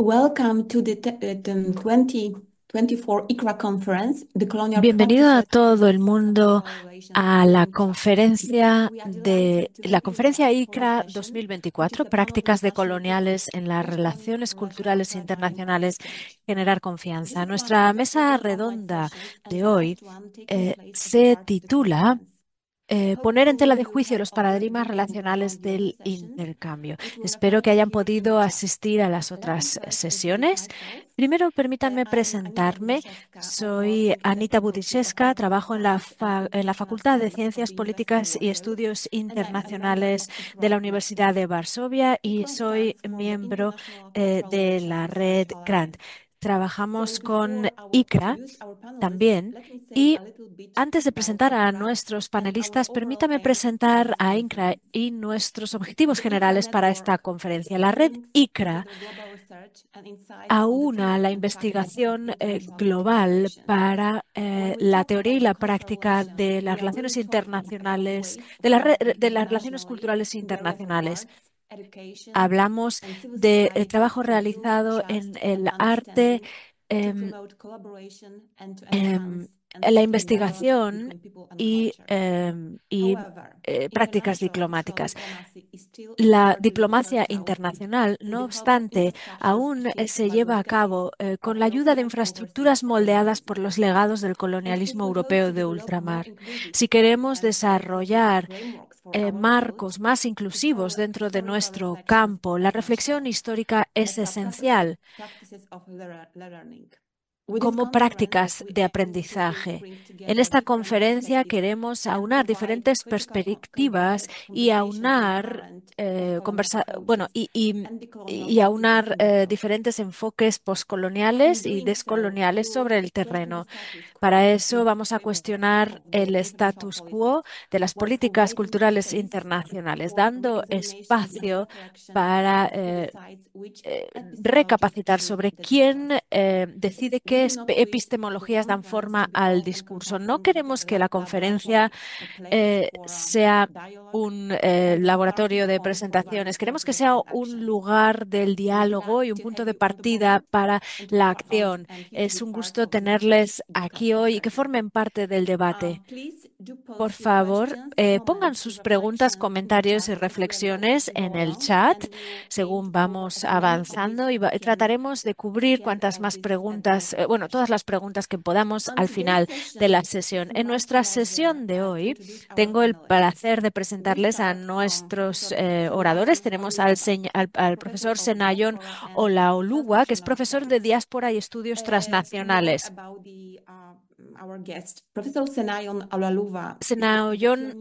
Eh, Bienvenido a todo el mundo a la conferencia de la conferencia ICRA 2024, prácticas de coloniales en las relaciones culturales internacionales, generar confianza. Nuestra mesa redonda de hoy eh, se titula eh, poner en tela de juicio los paradigmas relacionales del intercambio. Espero que hayan podido asistir a las otras sesiones. Primero, permítanme presentarme. Soy Anita Budicheska, trabajo en la, Facultad de Ciencias Políticas y Estudios Internacionales de la Universidad de Varsovia y soy miembro eh, de la red Grant trabajamos con ICRA también. Y antes de presentar a nuestros panelistas, permítame presentar a ICRA y nuestros objetivos generales para esta conferencia. La red ICRA aúna la investigación eh, global para eh, la teoría y la práctica de las relaciones internacionales, de las relaciones culturales internacionales. Hablamos del trabajo realizado en el arte, em, em, en la investigación y, em, y eh, prácticas diplomáticas. La diplomacia internacional, no obstante, aún se lleva a cabo eh, con la ayuda de infraestructuras moldeadas por los legados del colonialismo europeo de ultramar. Si queremos desarrollar eh, marcos más inclusivos dentro de nuestro campo. La reflexión histórica es esencial como prácticas de aprendizaje. En esta conferencia queremos aunar diferentes perspectivas y aunar, eh, bueno, y, aunar eh, diferentes enfoques poscoloniales y descoloniales sobre el terreno. Para eso vamos a cuestionar el status quo de las políticas culturales internacionales, dando espacio para eh, eh, recapacitar sobre quién eh, decide qué epistemologías dan forma al discurso. No queremos que la conferencia sea un laboratorio de presentaciones, queremos que sea un lugar del diálogo y un punto de partida para la acción. Es un gusto tenerles aquí y hoy que formen parte del debate. Um, Por favor, eh, pongan sus preguntas, comentarios y reflexiones en el chat según vamos avanzando y trataremos de cubrir cuantas más preguntas, eh, bueno, todas las preguntas que podamos al final de la sesión. En nuestra sesión de hoy tengo el placer de presentarles a nuestros eh, oradores. Tenemos al, al profesor Senayon Olaoluwa, que es profesor de diáspora y estudios transnacionales.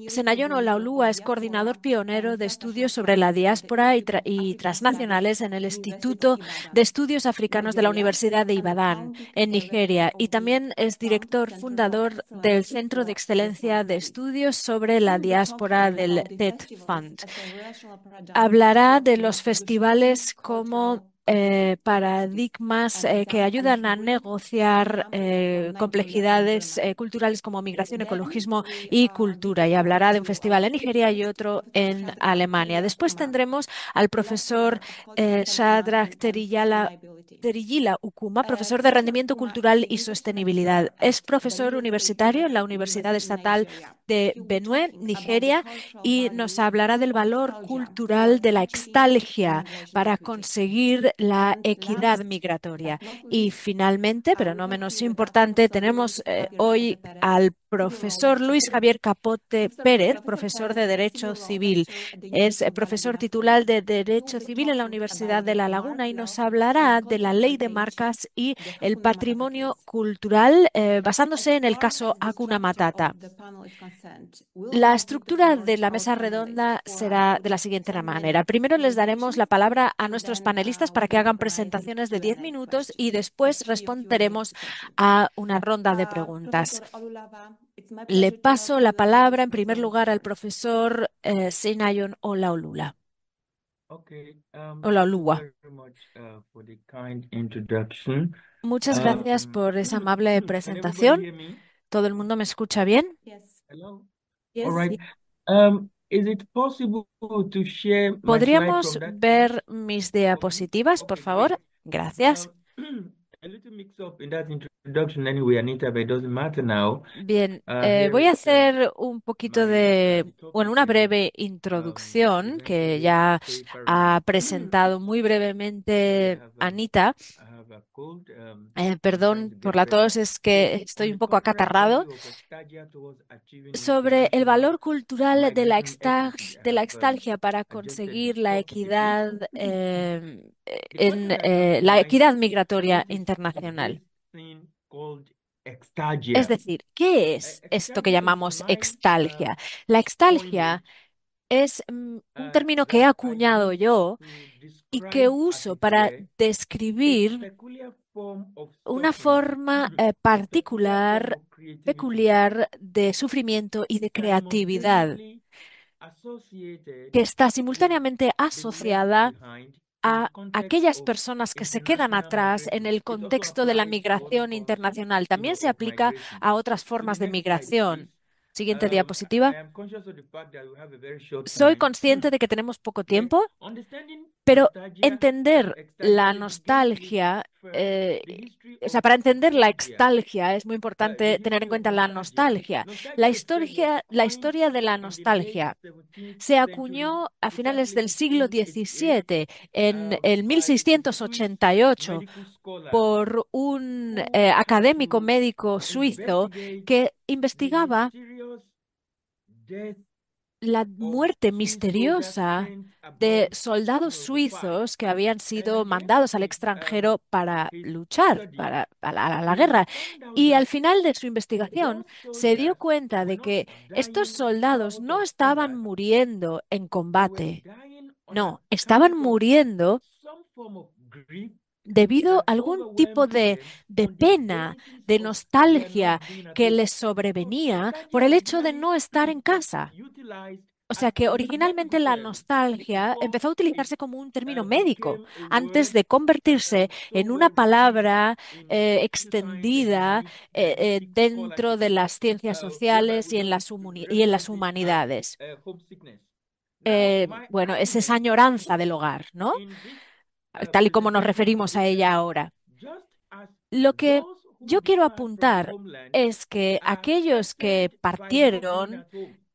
Senayon Olalua es coordinador pionero de estudios sobre la diáspora y, transnacionales en el Instituto de Estudios Africanos de la Universidad de Ibadan, en Nigeria, y también es director fundador del Centro de Excelencia de Estudios sobre la Diáspora del TED Fund. Hablará de los festivales como eh, paradigmas eh, que ayudan a negociar eh, complejidades eh, culturales como migración, ecologismo y cultura. Y hablará de un festival en Nigeria y otro en Alemania. Después tendremos al profesor Shadrach Teriyala Derigila Ukuma, profesor de Rendimiento Cultural y Sostenibilidad. Es profesor universitario en la Universidad Estatal de Benue, Nigeria, y nos hablará del valor cultural de la extalgia para conseguir la equidad migratoria. Y finalmente, pero no menos importante, tenemos hoy al profesor Luis Javier Capote Pérez, profesor de Derecho Civil. Es eh, profesor titular de Derecho Civil en la Universidad de La Laguna y nos hablará de la ley de marcas y el patrimonio cultural eh, basándose en el caso Hakuna Matata. La estructura de la mesa redonda será de la siguiente manera. Primero les daremos la palabra a nuestros panelistas para que hagan presentaciones de 10 minutos y después responderemos a una ronda de preguntas. Le paso la palabra en primer lugar al profesor eh, Senayon Olaolula. Um, Olaolua. Uh, Muchas gracias um, por esa amable presentación. ¿Todo el mundo me escucha bien? ¿Podríamos ver mis diapositivas, por favor? Gracias. Um, Bien, voy a hacer un poquito de, bueno, una breve um, introducción que ya ha presentado muy brevemente um, Anita. Um, eh, perdón uh, por la tos, es que estoy un poco acatarrado. Sobre el valor cultural de la, de la extalgia para conseguir la equidad, em, en, eh, la equidad migratoria internacional. Es decir, ¿qué e, es esto que llamamos extalgia? La uh, extalgia es mm, un ah, término que he acuñado yo y que uso para describir una forma eh, particular, peculiar de sufrimiento y de creatividad que está simultáneamente asociada a aquellas personas que se quedan atrás en el contexto de la migración internacional. También se aplica a otras formas de migración. Siguiente diapositiva. Soy consciente de que tenemos poco tiempo, pero entender la nostalgia, eh, o sea, para entender la extalgia es muy importante tener en cuenta la nostalgia. La historia, la historia de la nostalgia se acuñó a finales del siglo XVII, en uh, el 1688, por un eh, académico médico suizo que investigaba la muerte misteriosa de soldados suizos que habían sido mandados al extranjero um, para luchar, para la, la, guerra. Y al final de su investigación se dio cuenta de que estos soldados no estaban muriendo en combate, no, estaban muriendo debido a algún tipo de, pena, de nostalgia que les sobrevenía por el hecho de no estar en casa. O sea que originalmente la nostalgia empezó a utilizarse como un término médico antes de convertirse en una palabra eh, extendida eh, eh, dentro de las ciencias sociales y en las, y en las humanidades. bueno, es esa añoranza del hogar, ¿no? tal y como nos este referimos a ella ahora. Lo que yo quiero apuntar es que aquellos que partieron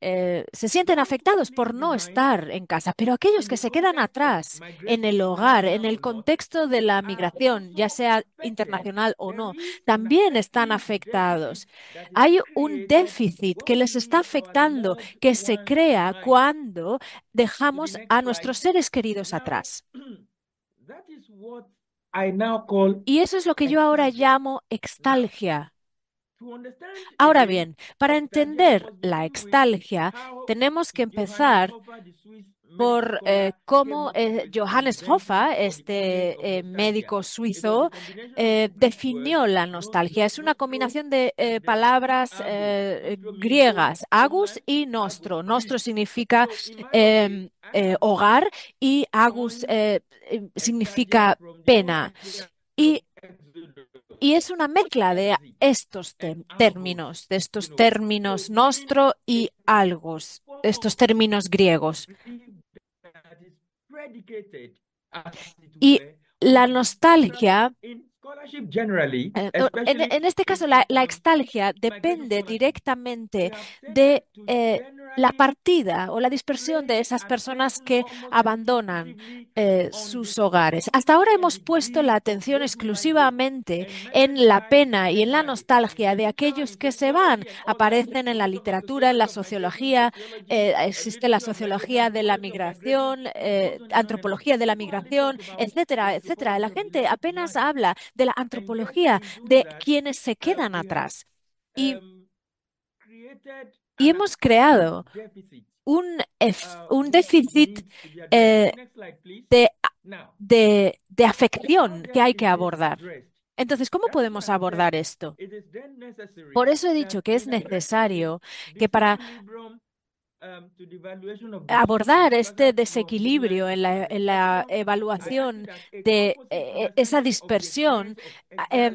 eh, se sienten afectados por no estar en casa, pero aquellos que se quedan atrás en el hogar, en el contexto de la migración, ya sea internacional o no, también están afectados. Hay un déficit que les está afectando, que se crea cuando dejamos a nuestros seres queridos atrás. Y eso es lo que yo ahora llamo extalgia. Ahora bien, para entender la extalgia, tenemos que empezar por eh, cómo eh, Johannes Hoffa, este eh, médico suizo, definió la nostalgia. Es una combinación de palabras griegas, agus y nostro. Nostro significa hogar y agus significa pena. Y es una mezcla de estos términos, de estos términos nostro y algos, estos términos griegos. Y la nostalgia eh, en, este caso, la, la extalgia depende directamente de eh, la partida o la dispersión de esas personas que abandonan eh, sus hogares. Hasta ahora hemos puesto la atención exclusivamente en la pena y en la nostalgia de aquellos que se van. Aparecen en la literatura, en la sociología, existe la sociología de la migración, antropología de la migración, etcétera, etcétera. La gente apenas habla de la antropología de quienes se quedan atrás. Y, hemos creado un, un déficit eh, de, de afección que hay que abordar. Entonces, ¿cómo podemos abordar esto? Por eso he dicho que es necesario que para Um, abordar este desequilibrio en la, evaluación de eh, eh, esa dispersión. Eh,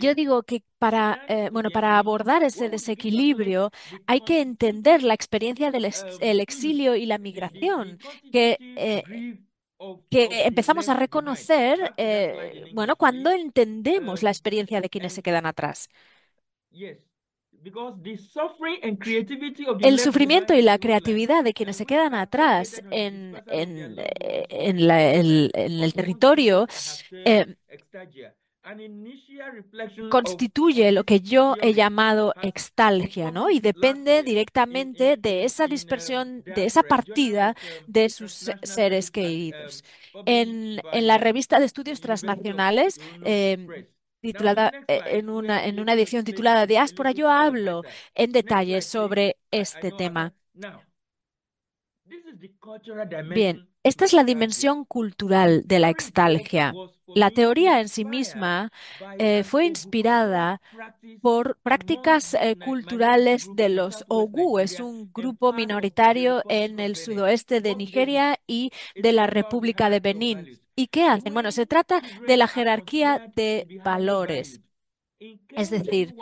yo digo que para, bueno, para abordar ese desequilibrio hay que entender la experiencia del exilio y la migración, que que empezamos a reconocer, bueno, cuando entendemos um, la experiencia de quienes se quedan atrás. El sufrimiento y la creatividad de quienes se quedan atrás eh, en, el territorio eh, constituye lo que yo he llamado extalgia, ¿no? Y depende directamente de esa uh, dispersión, de esa partida de sus seres queridos. Um, en, la revista de estudios transnacionales, titulada, eh, en una, en una edición titulada Diáspora, yo hablo en detalle sobre este tema. Bien, esta es la dimensión cultural de la extalgia. La teoría en sí misma eh, fue inspirada por prácticas eh, culturales de los Ogu, es un grupo minoritario en el sudoeste de Nigeria y de la República de Benín. ¿Y qué hacen? Bueno, se trata de la jerarquía de valores. Es decir,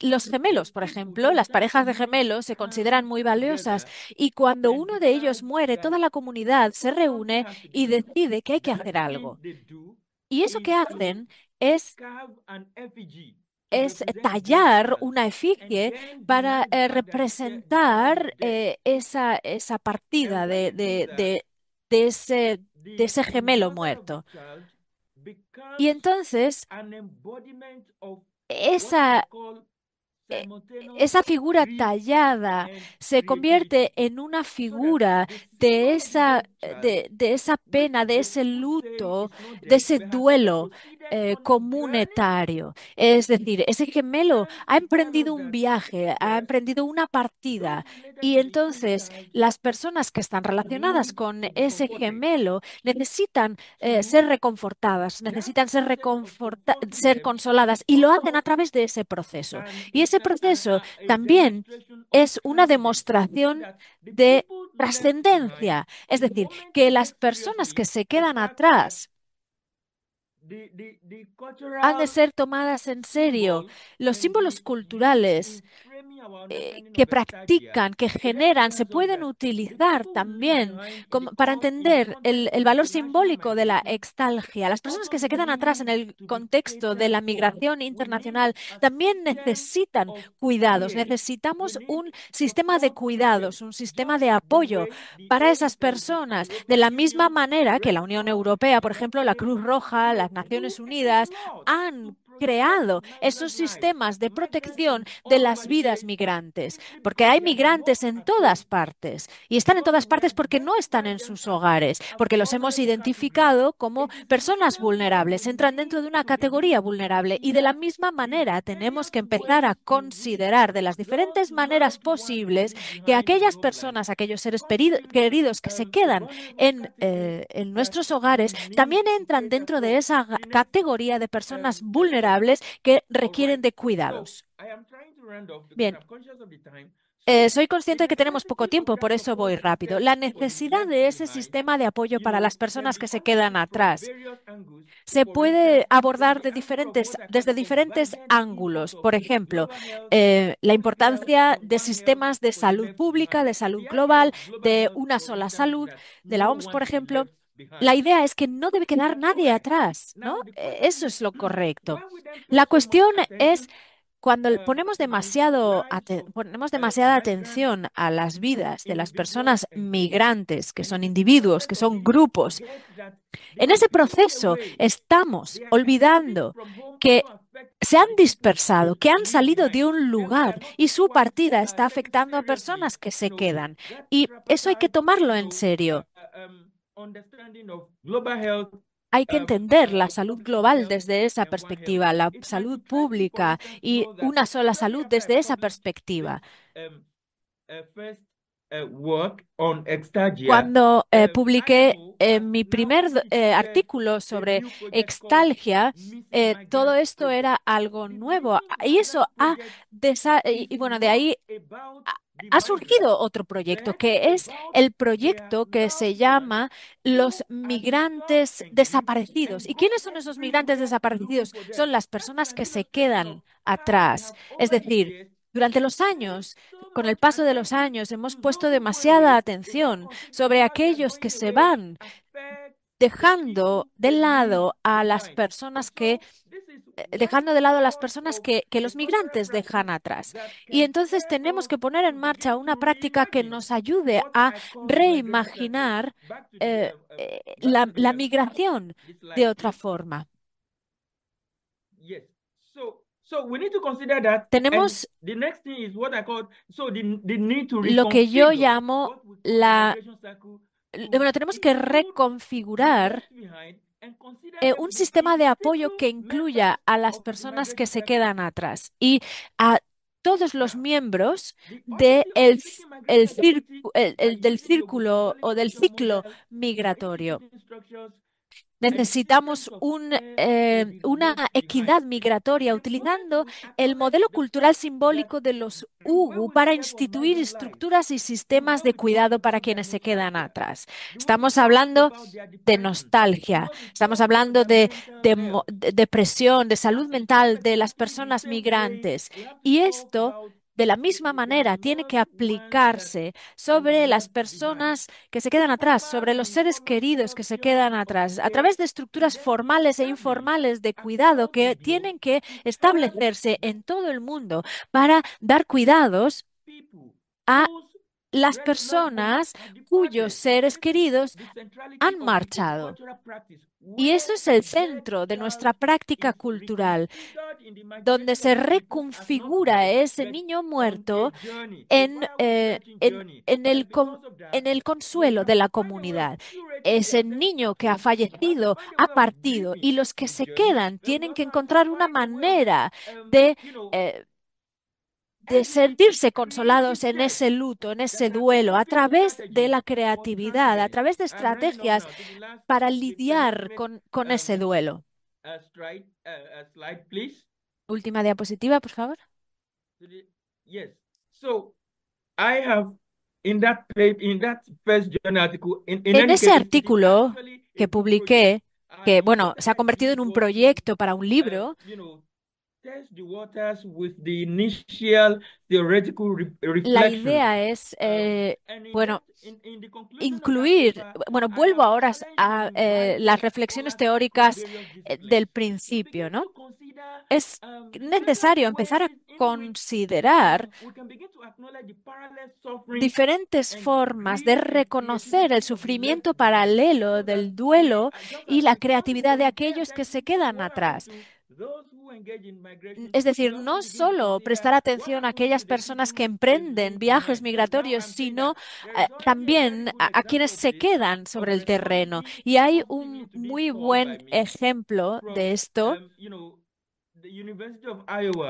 los gemelos, por ejemplo, las parejas de gemelos se consideran muy valiosas y cuando uno de ellos muere, toda la comunidad se reúne y decide que hay que hacer algo. Y eso que hacen es tallar una efigie para eh, representar eh, esa, partida de, ese, de ese gemelo muerto. Y entonces esa, e, esa figura tallada se convierte en una figura de esa, de, esa pena, de ese luto, de ese duelo eh, comunitario. Es decir, ese gemelo ha emprendido un viaje, ha emprendido una partida y entonces las personas que están relacionadas con ese gemelo necesitan eh, ser reconfortadas, necesitan ser consoladas y lo hacen a través de ese proceso. Y ese proceso también es una demostración de trascendencia es decir, que las personas que se quedan atrás han de ser tomadas en serio. Los símbolos culturales eh, que practican, que generan, se pueden utilizar también para entender el, el, valor simbólico de la extalgia. Las personas que se quedan atrás en el contexto de la migración internacional también necesitan cuidados. Necesitamos un sistema de cuidados, un sistema de apoyo para esas personas. De la misma manera que la Unión Europea, por ejemplo, la Cruz Roja, las Naciones Unidas han creado esos sistemas de protección de las vidas migrantes, porque hay migrantes en todas partes y están en todas partes porque no están en sus hogares, porque los hemos identificado como personas vulnerables, entran dentro de una categoría vulnerable y de la misma manera tenemos que empezar a considerar de las diferentes maneras posibles que aquellas personas, aquellos seres queridos que se quedan eh, en, nuestros hogares, también entran dentro de esa categoría de personas vulnerables que oh requieren de cuidados. Bien. Eh, soy consciente de que tenemos poco tiempo, por eso voy rápido. La necesidad de ese sistema de apoyo para las personas que se quedan atrás se puede abordar desde diferentes ángulos. Por ejemplo, la importancia de sistemas de salud pública, de salud global, de una sola salud, de la OMS, por ejemplo. La idea es que no debe quedar nadie atrás, ¿no? E, eso es lo correcto. La cuestión es cuando uh, ponemos, demasiado, ponemos demasiada atención a las vidas de las personas migrantes, que son individuos, que son grupos, en ese proceso estamos olvidando que se han dispersado, que han salido de un lugar y su partida está uh, afectando a personas que se quedan. Y eso hay que tomarlo en serio. Uh, um, hay que entender la salud global desde esa perspectiva, la salud pública y una sola salud desde esa perspectiva. Um, uh, uh, Cuando eh, um, publiqué eh, mi primer eh, artículo sobre extalgia, todo esto era algo nuevo. Y eso ha, ah, y bueno, de ahí ha surgido otro proyecto, que es el proyecto que se llama Los Migrantes Desaparecidos. ¿Y quiénes son esos migrantes desaparecidos? Son las personas que se quedan atrás. Es decir, durante los años, con el paso de los años, hemos puesto demasiada atención sobre aquellos que se van dejando de lado a las personas que eh, dejando de lado las personas que, que, los migrantes dejan atrás. Y entonces tenemos que poner en marcha una práctica que nos ayude a reimaginar eh, eh, la, la migración de otra forma. Tenemos lo que yo llamo la bueno, tenemos que reconfigurar eh, un sistema de apoyo que incluya a las personas que se quedan atrás y a todos los miembros de del círculo o del ciclo migratorio. Necesitamos eh, una equidad migratoria utilizando el modelo cultural simbólico de los UGU para instituir estructuras y sistemas de cuidado para quienes se quedan atrás. Estamos hablando de nostalgia, estamos hablando de, de depresión, de salud mental de las personas migrantes. Y esto de la misma manera tiene que aplicarse sobre las personas que se quedan atrás, sobre los seres queridos que se quedan atrás, a través de estructuras formales e informales de cuidado que tienen que establecerse en todo el mundo para dar cuidados a las personas cuyos seres queridos han marchado. Y eso es el centro de nuestra práctica cultural, donde se reconfigura ese niño muerto eh, en, el, consuelo de la comunidad. Ese niño que ha fallecido ha partido y los que se quedan tienen que encontrar una manera de... Eh, de sentirse consolados en ese luto, en ese duelo, a través de la creatividad, a través de estrategias para lidiar con, ese duelo. Última diapositiva, por favor. en ese artículo que publiqué, que bueno, se ha convertido en un proyecto para un libro, la idea es, eh, bueno, incluir, bueno, vuelvo ahora a eh, las reflexiones teóricas eh, del principio, ¿no? Es um, necesario empezar a considerar diferentes formas de reconocer el sufrimiento paralelo del duelo y la creatividad de aquellos que se quedan atrás. Es decir, no solo prestar atención a aquellas personas que emprenden viajes migratorios, sino eh, también a, quienes se quedan sobre el terreno. Y hay un muy buen ejemplo de esto. Um,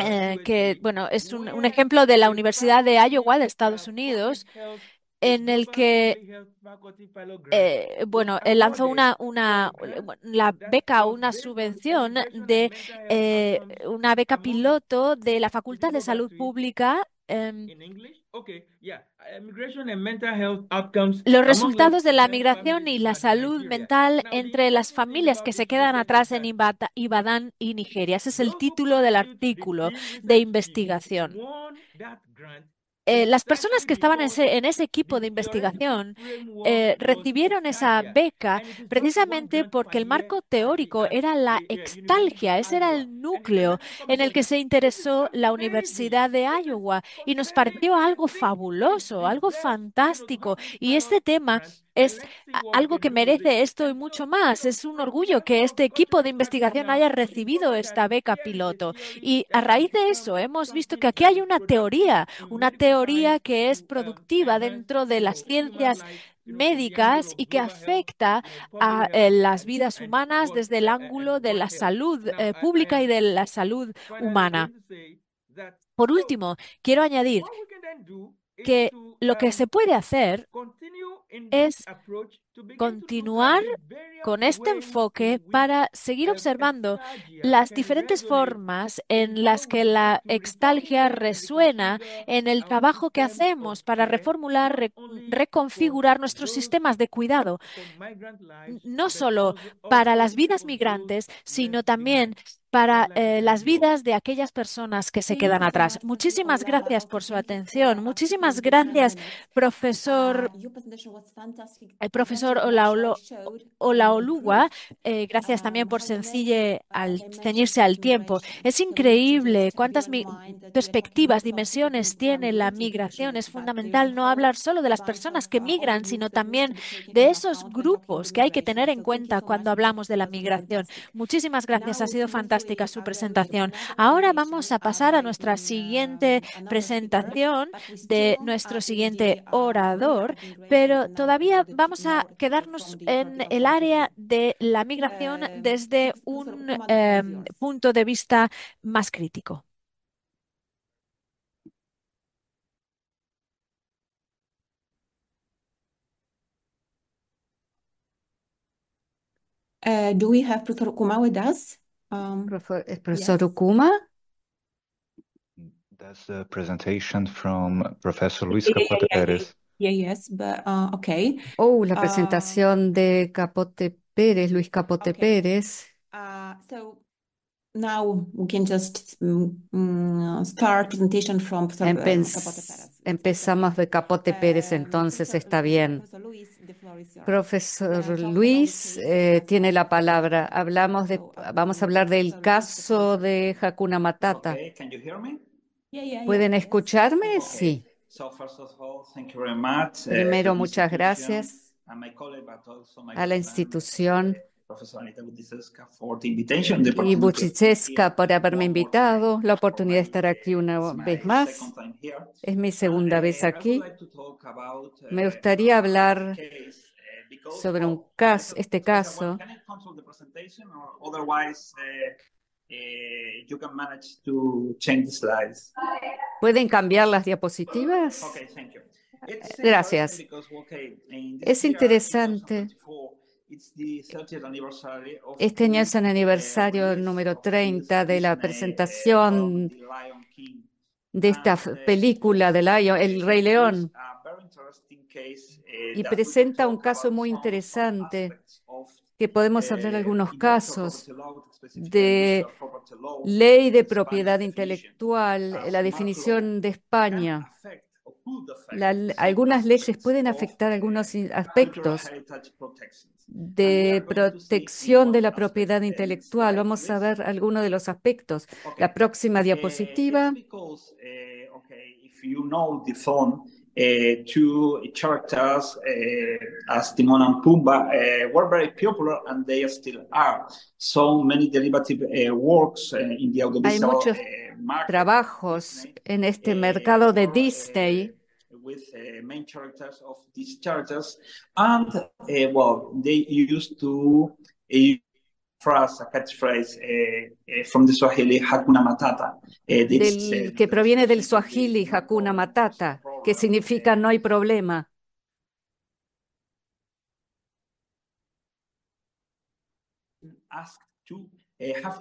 eh, que bueno es un, un ejemplo de la Universidad de Iowa de Estados Unidos en el que, eh, bueno, eh, lanzó una, una, la beca, una subvención de eh, una beca piloto de la Facultad de Salud Pública em, los resultados de la migración y la salud mental entre las familias que se quedan atrás en Ibadán y Nigeria. Ese es el título del artículo de investigación. Eh, las personas que estaban en ese, equipo de investigación eh, recibieron esa beca precisamente porque el marco teórico era la extalgia, ese era el núcleo en el que se interesó la Universidad de Iowa y nos pareció algo fabuloso, algo fantástico. Y este tema es algo que merece esto y mucho más. Es un orgullo que este equipo de investigación haya recibido esta beca piloto. Y a raíz de eso hemos visto que aquí hay una teoría, una teoría que es productiva dentro de las ciencias médicas y que afecta a eh, las vidas humanas desde el ángulo de la salud eh, pública y de la salud humana. Por último, quiero añadir que lo que um, se puede hacer in this approach continuar con este enfoque para seguir observando las diferentes formas en las que la extalgia resuena en el trabajo que hacemos para reformular, reconfigurar nuestros sistemas de cuidado, no solo para las vidas migrantes, sino también para eh, las vidas de aquellas personas que se quedan atrás. Muchísimas gracias por su atención. Muchísimas gracias, profesor, ah, el profesor hola Olaolo, eh, gracias también por sencille al ceñirse al tiempo. Es increíble cuántas perspectivas, dimensiones tiene la migración. Es fundamental no hablar solo de las personas que migran, sino también de esos grupos que hay que tener en cuenta cuando hablamos de la migración. Muchísimas gracias, ha sido fantástica su presentación. Ahora vamos a pasar a nuestra siguiente presentación de nuestro siguiente orador, pero todavía vamos a quedarnos en el área de la eh, migración desde un em, punto de vista más crítico. Uh, do we have Professor Okuma with us? Um, Professor Okuma? That's the presentation from Professor Luis Capote Pérez. Uh, oh, la um, presentación de Capote Pérez, Luis Capote Pérez. empezamos de Capote Pérez, um, entonces está bien. Profesor Luis uh, eh, tiene la palabra. Hablamos de, uh, vamos a hablar del caso de Hakuna Matata. ¿Pueden escucharme? Sí. Primero, muchas gracias a la institución y Buchicheska por haberme invitado, la oportunidad de estar aquí una vez más. Es mi segunda eh, vez aquí. Eh, Me gustaría hablar eh, sobre un este caso, este caso. ¿Pueden cambiar las diapositivas? Gracias. Es interesante. Este año es el uh, aniversario número 30 de la uh, presentación de esta uh, película de El Rey León y presenta un caso muy interesante que podemos eh, hablar algunos casos de ley de propiedad intelectual, la definición de España. algunas leyes pueden afectar algunos aspectos de protección de la propiedad intelectual. Vamos a ver algunos de los aspectos. La próxima eh, diapositiva. uh, two characters uh, as Timon and Pumbaa uh, were very popular and they still are. So many derivative uh, works uh, in the audiovisual Hay muchos uh, market, trabajos en este mercado de Disney with uh, main characters of these characters, and uh, well, they used to use phrase, a catchphrase uh, from the Swahili Hakuna Matata. This, del, que proviene del Swahili Hakuna Matata. que significa no hay problema. Eh, y que han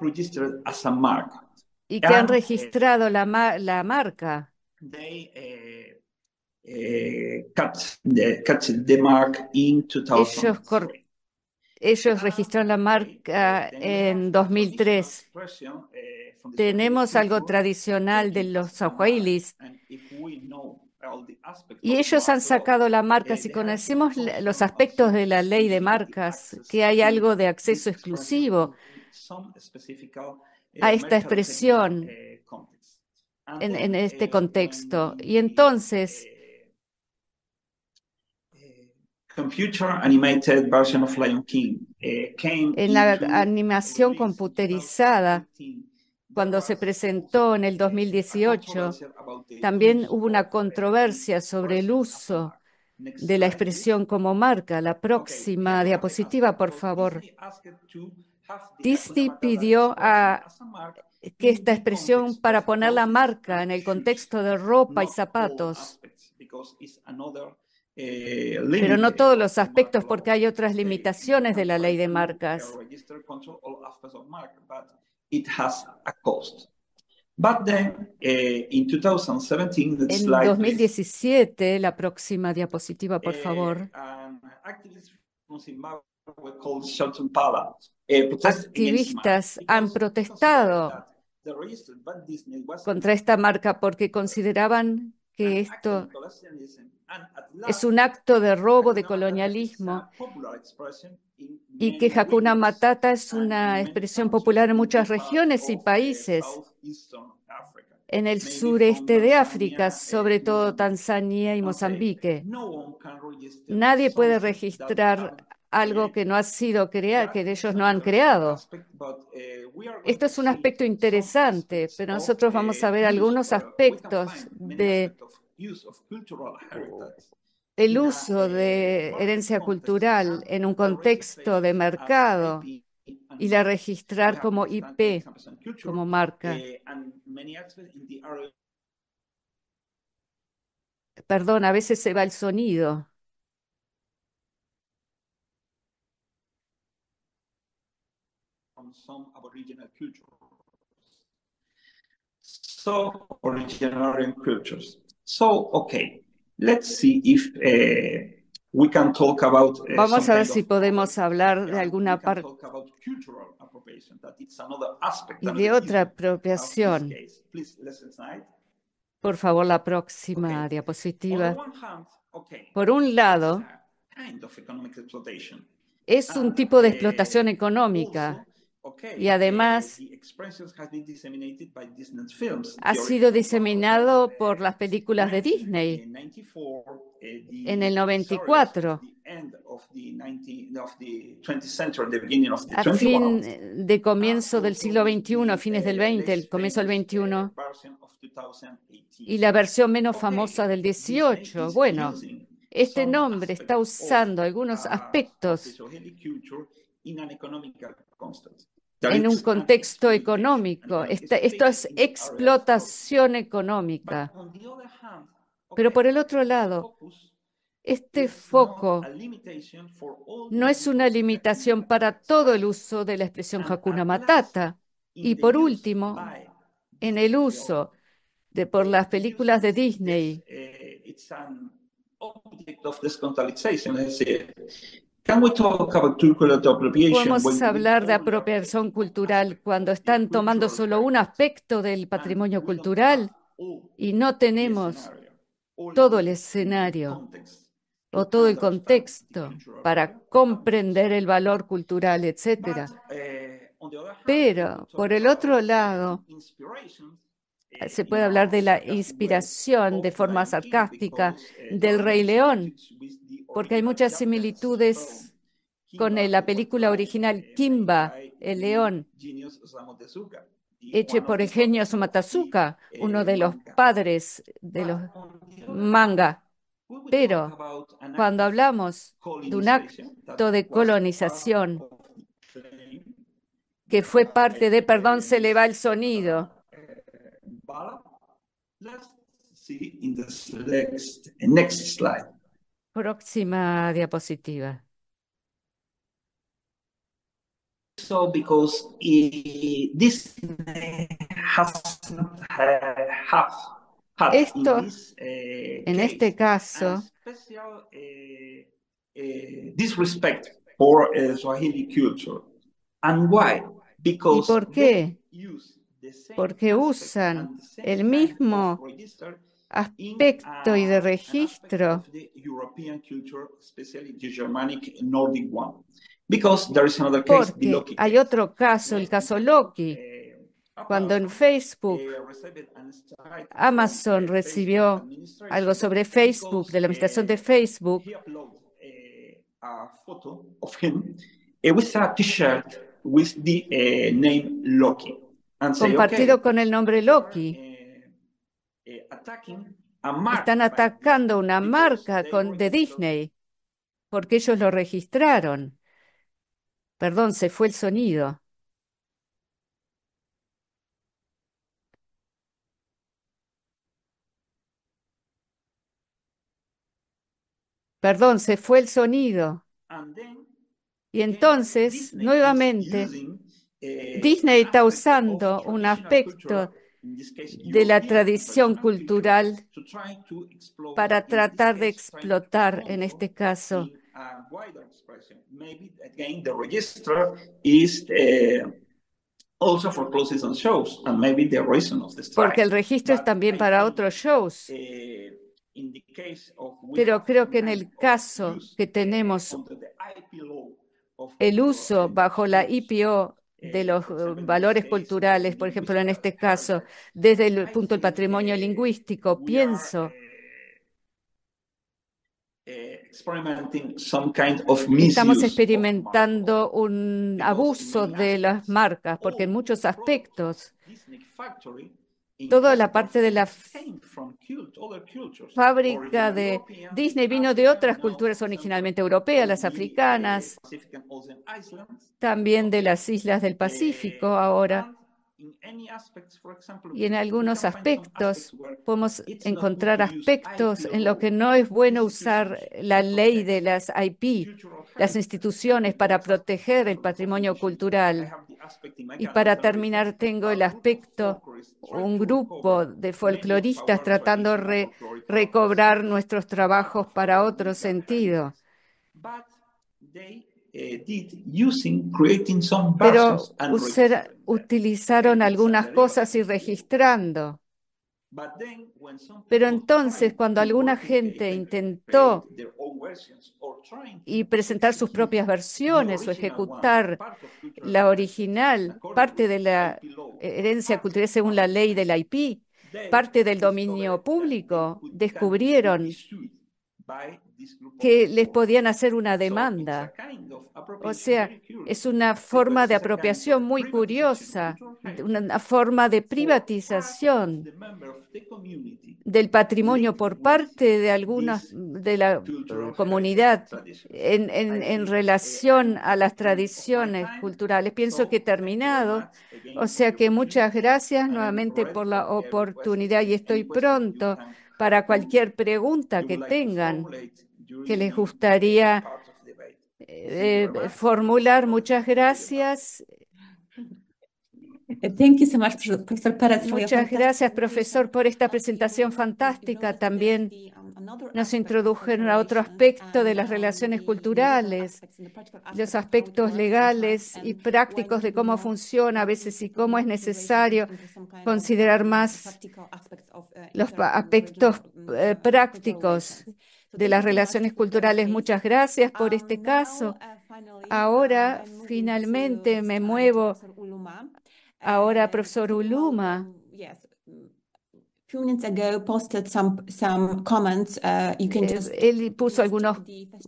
eh, registrado la, la marca. Ellos, ellos ah, registraron la marca en 2003. Eh, Tenemos algo tradicional de los sahuailis y ellos han sacado la marca, si conocemos los aspectos de la ley de marcas, que hay algo de acceso exclusivo eh, a esta expresión eh, en, este contexto. Y entonces, en la animación computerizada cuando se presentó en el 2018, también hubo una controversia sobre el uso de la expresión como marca. La próxima diapositiva, por favor. Disney pidió a que esta expresión para poner la marca en el contexto de ropa y zapatos, pero no todos los aspectos porque hay otras limitaciones de la ley de marcas has a cost. 2017, eh, en 2017, la próxima diapositiva, por eh, favor. Eh, Activistas han protestado contra esta marca porque consideraban que esto es un acto de robo, de colonialismo y que Hakuna Matata es una expresión popular en muchas regiones y países en el sureste de África, sobre todo Tanzania y Mozambique. Nadie puede registrar algo que no ha sido creado, que ellos no han creado. Esto es un aspecto interesante, pero nosotros vamos a ver algunos aspectos de el uso de herencia cultural en un contexto de mercado y la registrar como IP, como marca. Perdón, a veces se va el sonido. So, cultures. So, okay. Eh, eh, Vamos a ver si podemos hablar de alguna parte y de otra apropiación. Por favor, la próxima diapositiva. Por un lado, es un tipo de eh, explotación económica y eh, además ha sido diseminado por las películas de Disney eh, en el 94, a fin de comienzo ah, del siglo XXI, a fines del 20, eh, el comienzo del 21, y la versión menos famosa del 18. Bueno, este nombre está usando algunos uh, aspectos en un contexto económico. esto es explotación económica. Pero por el otro lado, este foco no es una limitación para todo el uso de la expresión Hakuna Matata. Y por último, en el uso de por las películas de Disney, eh, Podemos hablar de apropiación cultural cuando están tomando solo un aspecto del patrimonio cultural y no tenemos todo el escenario o todo el contexto para comprender el valor cultural, etcétera? Pero, por el otro lado, se puede hablar de la inspiración de forma sarcástica del rey león porque hay muchas similitudes con la película original Kimba, el león, hecho por Eugenio Sumatasuka, uno de los padres de los manga. Pero cuando hablamos de un acto de colonización que fue parte de, perdón, se le va el sonido. Next slide. Próxima diapositiva. So because this has not have esto, eh, en este caso, special, eh, eh, disrespect for eh, Swahili culture. And why? Because ¿Y por qué? Porque usan el mismo Uh, aspecto y de registro porque hay otro caso, el caso eh, Loki, eh, cuando en eh, Facebook Amazon recibió algo sobre Facebook, de la administración de Facebook, compartido con el nombre Loki. Eh, Están atacando una marca de Disney porque ellos lo registraron. Perdón, se fue el sonido. Perdón, se fue el sonido. Y entonces, nuevamente, eh, Disney está usando un aspecto de la tradición cultural para tratar de explotar, en este caso, porque el registro es también para otros shows. Eh, Pero creo que en el caso que tenemos el uso bajo la IPO de eh, los um, valores culturales, por ejemplo, en este caso, desde el punto del patrimonio eh, lingüístico, pienso eh, Estamos experimentando un abuso de las marcas, porque en muchos aspectos Toda la parte de la fábrica de Disney vino de otras culturas originalmente europeas, las africanas, también de las islas del eh, Pacífico ahora. Y en algunos aspectos podemos encontrar aspectos en los que no es bueno usar la ley de las IP, las instituciones, para proteger el patrimonio cultural. Y para terminar, tengo el aspecto, un grupo de folcloristas tratando de recobrar nuestros trabajos para otro sentido eh, using, Pero utilizaron algunas cosas y registrando. Pero entonces, cuando alguna gente intentó y presentar sus propias versiones o ejecutar la original, parte de la herencia cultural según la ley del IP, parte del dominio público, descubrieron que les podían hacer una demanda. O sea, es una forma de apropiación muy curiosa, una forma de privatización del patrimonio por parte de algunos de la eh, comunidad en, en relación a las tradiciones culturales. Pienso que he terminado. O sea que muchas gracias nuevamente por la oportunidad y estoy pronto para cualquier pregunta que tengan que les gustaría formular. Muchas gracias. Eh, Muchas gracias, profesor, por esta presentación fantástica. También nos introdujeron a otro aspecto de las relaciones culturales, los aspectos legales y prácticos de cómo funciona a veces y cómo es necesario considerar más los aspectos eh, prácticos de las relaciones culturales. Muchas gracias por este caso. Ahora finalmente me muevo. Ahora, profesor Uluma. Él puso algunos,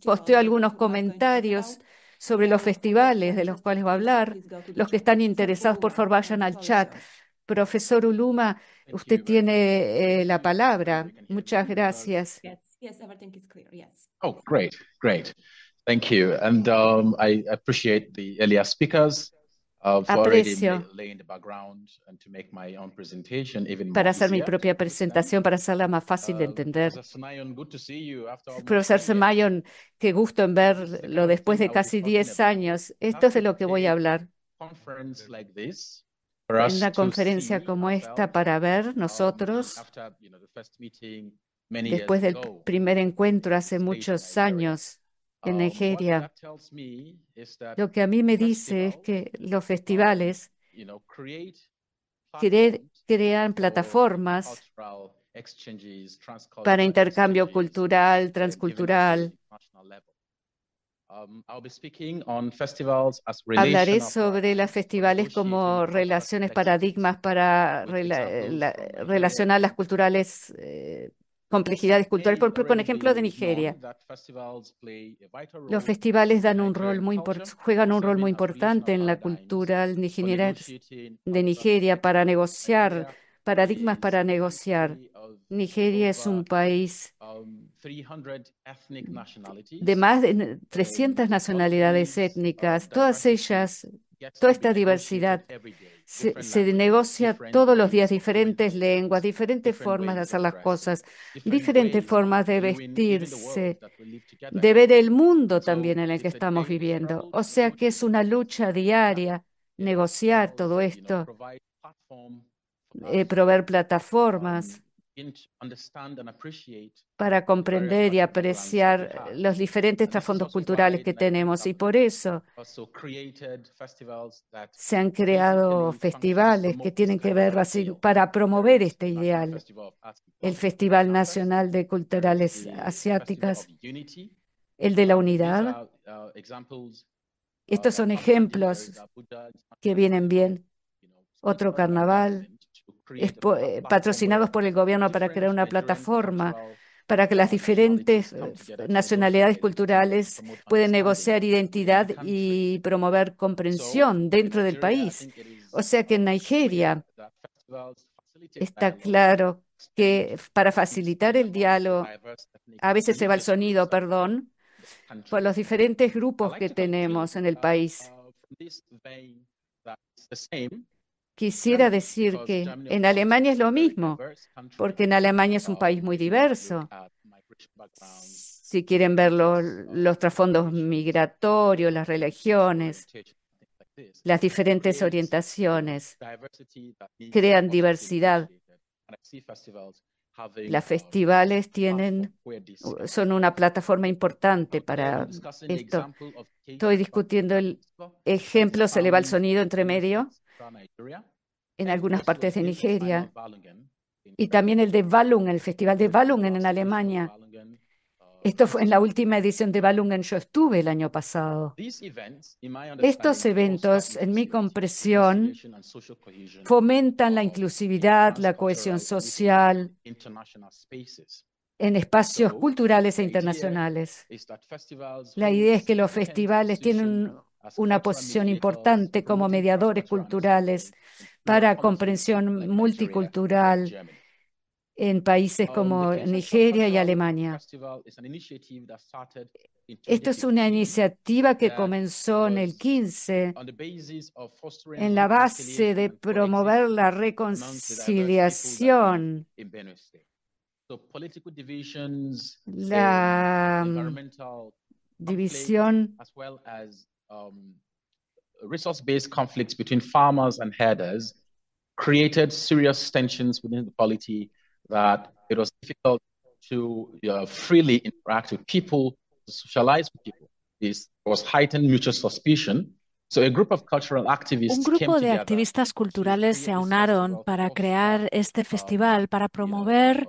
posteó algunos comentarios sobre los festivales de los cuales va a hablar. Los que están interesados, por favor, vayan al chat. Profesor Uluma, usted tiene eh, la palabra. Muchas gracias. Sí, todo is clear. Yes. Oh, great, great. Thank you. And um, I appreciate the earlier speakers. for Aprecio para hacer mi propia presentación, para hacerla más fácil de uh, entender. Profesor Semayon, qué gusto en verlo después de casi 10 años. Esto es de lo que voy a hablar. En una conferencia como esta para ver um, nosotros después del primer encuentro hace muchos años en um, Nigeria. Lo que a mí me dice es que los festivales crean plataformas para intercambio cultural, transcultural. Um, Hablaré sobre los festivales como relaciones paradigmas para relacionar las culturales complejidades culturales. Por, ejemplo, de Nigeria. Los festivales dan un rol muy juegan un rol muy importante en la cultura nigeriana de Nigeria para negociar paradigmas para negociar. Nigeria es un país um, de más de 300 nacionalidades étnicas, todas ellas Toda esta diversidad se, negocia todos los días, diferentes lenguas, diferentes formas de hacer las cosas, diferentes formas de vestirse, de ver el mundo también en el que estamos viviendo. O sea que es una lucha diaria negociar todo esto, eh, proveer plataformas um, para comprender y apreciar los diferentes trasfondos culturales que tenemos. Y por eso se han creado festivales que tienen que ver para promover este ideal. El Festival Nacional de Culturales Asiáticas, el de la unidad. Uh, Estos son ejemplos que vienen bien. Otro carnaval, eh, patrocinados por el gobierno para crear una plataforma para que las diferentes eh, nacionalidades culturales puedan negociar identidad y promover comprensión dentro del país. O sea que en Nigeria está claro que para facilitar el diálogo, a veces se va el sonido, perdón, por los diferentes grupos que tenemos en el uh, país. Quisiera decir que en Alemania es lo mismo, porque en Alemania es un país muy diverso. Si quieren ver los, trasfondos migratorios, las religiones, las diferentes orientaciones, crean diversidad. Las festivales tienen, son una plataforma importante para esto. Estoy discutiendo el ejemplo, se le va el sonido entre medio en algunas partes de Nigeria, y también el de Balun, el Festival de Balun en Alemania. Uh, Esto fue en la última edición de en yo estuve el año pasado. Estos eventos, en mi comprensión, fomentan la inclusividad, la cohesión social en espacios culturales e internacionales. La idea es que los festivales tienen un una posición importante como mediadores culturales para comprensión multicultural en países como Nigeria y Alemania. Esto es una iniciativa que comenzó en el 15 en la base de promover la reconciliación la uh, mm, división um, resource-based conflicts between farmers and herders created serious tensions within the polity that it was difficult to uh, freely interact with people, to socialize with people. This was heightened mutual suspicion Un grupo de activistas culturales se aunaron para uh, crear este festival, para promover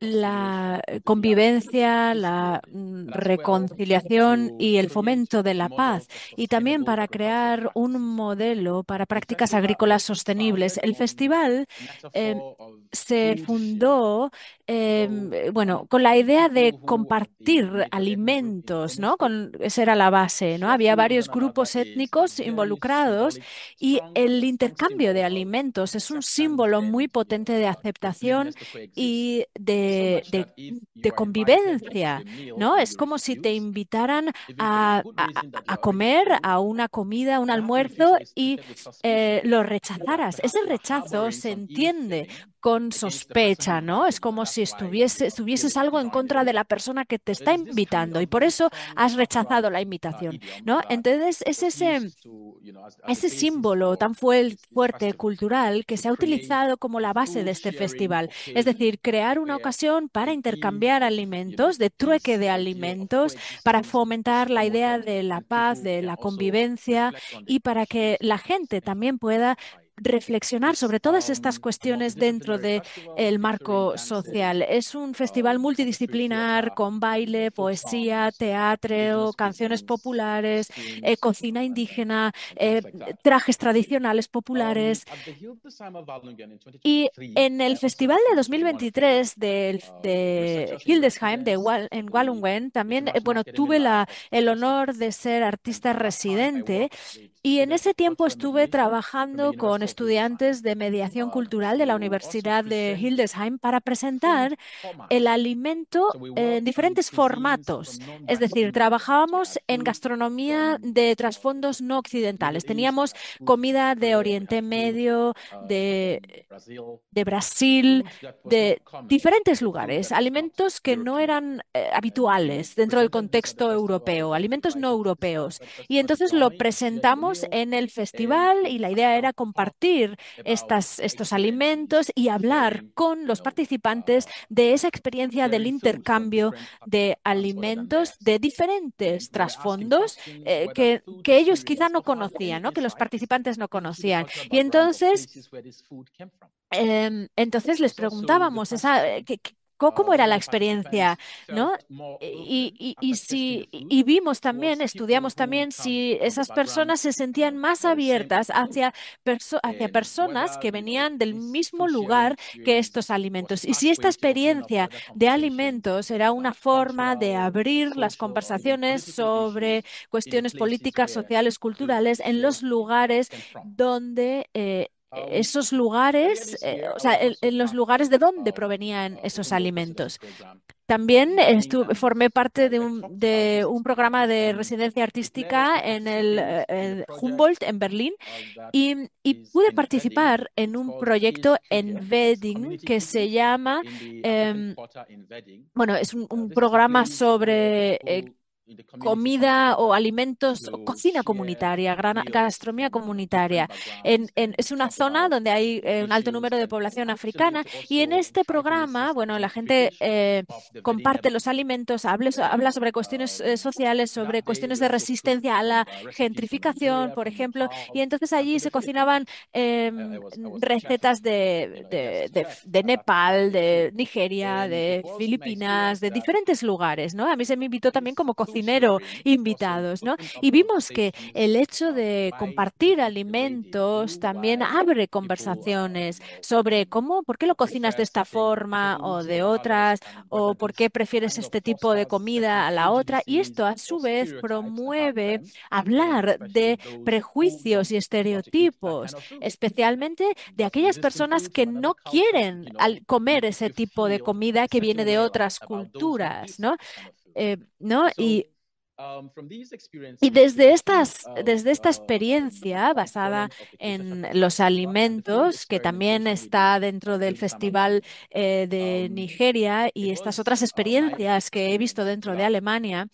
la convivencia, la mm, reconciliación y el fomento de la paz, y también para crear un modelo para prácticas agrícolas sostenibles. El festival eh, se fundó eh, bueno, con la idea de compartir alimentos, ¿no? esa era la base, ¿no? Había varios grupos étnicos involucrados y el intercambio de alimentos es un símbolo muy potente de aceptación y de, convivencia, ¿no? Es como si te invitaran a, comer a una comida, un almuerzo y lo eh, rechazaras. Ese rechazo se entiende con sospecha, ¿no? Es como si estuviese, estuvieses algo en contra de la persona que te está invitando y por eso has rechazado la invitación, ¿no? Entonces es ese, ese símbolo tan fuerte cultural que se ha utilizado como la base de este festival, es decir, crear una ocasión para intercambiar alimentos, de trueque de alimentos, para fomentar la idea de la paz, de la convivencia y para que la gente también pueda reflexionar sobre todas estas cuestiones dentro del marco social. Es un ah, festival multidisciplinar con baile, poesía, teatro, canciones populares, cocina indígena, trajes tradicionales populares. Um, y en el festival de 2023 um, de, de Hildesheim, de en Wallungen, también eh, bueno, tuve la, el honor de ser artista residente y en ese tiempo estuve trabajando con estudiantes de mediación cultural de la Universidad de Hildesheim para presentar el alimento eh, en diferentes formatos. Es decir, trabajábamos en gastronomía um, de trasfondos no occidentales. Teníamos comida de Oriente Medio, um, de, de Brasil, de diferentes lugares, alimentos que no eran eh, habituales dentro del contexto europeo, alimentos no europeos. Y entonces lo presentamos en el festival y la idea era compartir estos alimentos y hablar con los participantes de esa experiencia del intercambio de alimentos de diferentes trasfondos eh, que, ellos quizá no conocían, ¿no? que los participantes no conocían. Y entonces, em, entonces les preguntábamos esa, cómo era la experiencia, ¿no? Eh, y, si, vimos también, estudiamos también si esas personas se sentían más abiertas hacia, hacia personas que venían del mismo lugar que estos alimentos. Y pues, si esta experiencia de alimentos era una forma de abrir las conversaciones sobre cuestiones políticas, sociales, culturales en los lugares donde eh, Ah, esos lugares, eh, o sea, en, los lugares de dónde provenían esos alimentos. También estuve, formé parte de un, de un, programa de em, residencia artística eh, en el, Humboldt, en Berlín, y, pude participar en un proyecto en Wedding que se llama, uh, em, bueno, es un, programa sobre eh, comida o alimentos, cocina comunitaria, gastronomía comunitaria. es una zona donde hay eh, un alto número de eh, población africana y en este programa, bueno, la gente eh, comparte los alimentos, habla, sobre cuestiones sociales, sobre cuestiones de resistencia a la gentrificación, por ejemplo, y entonces allí se cocinaban em, recetas de, uh, Nepal, de Nigeria, de Filipinas, de diferentes lugares, ¿no? A mí se me invitó también como cocinero dinero invitados, ¿no? Y vimos que el hecho de compartir alimentos también abre conversaciones sobre cómo, por qué lo cocinas de esta forma o de otras, o por qué prefieres este tipo de comida a la otra. Y esto a su vez promueve hablar de prejuicios y estereotipos, especialmente de aquellas personas que no quieren comer ese tipo de comida que viene de otras culturas, ¿no? Eh, ¿no? Y, um, y desde, estas, uh, desde esta uh, experiencia basada en los alimentos, que también está dentro del Festival eh, de um, Nigeria y estas otras uh, experiencias que he visto dentro de Alemania,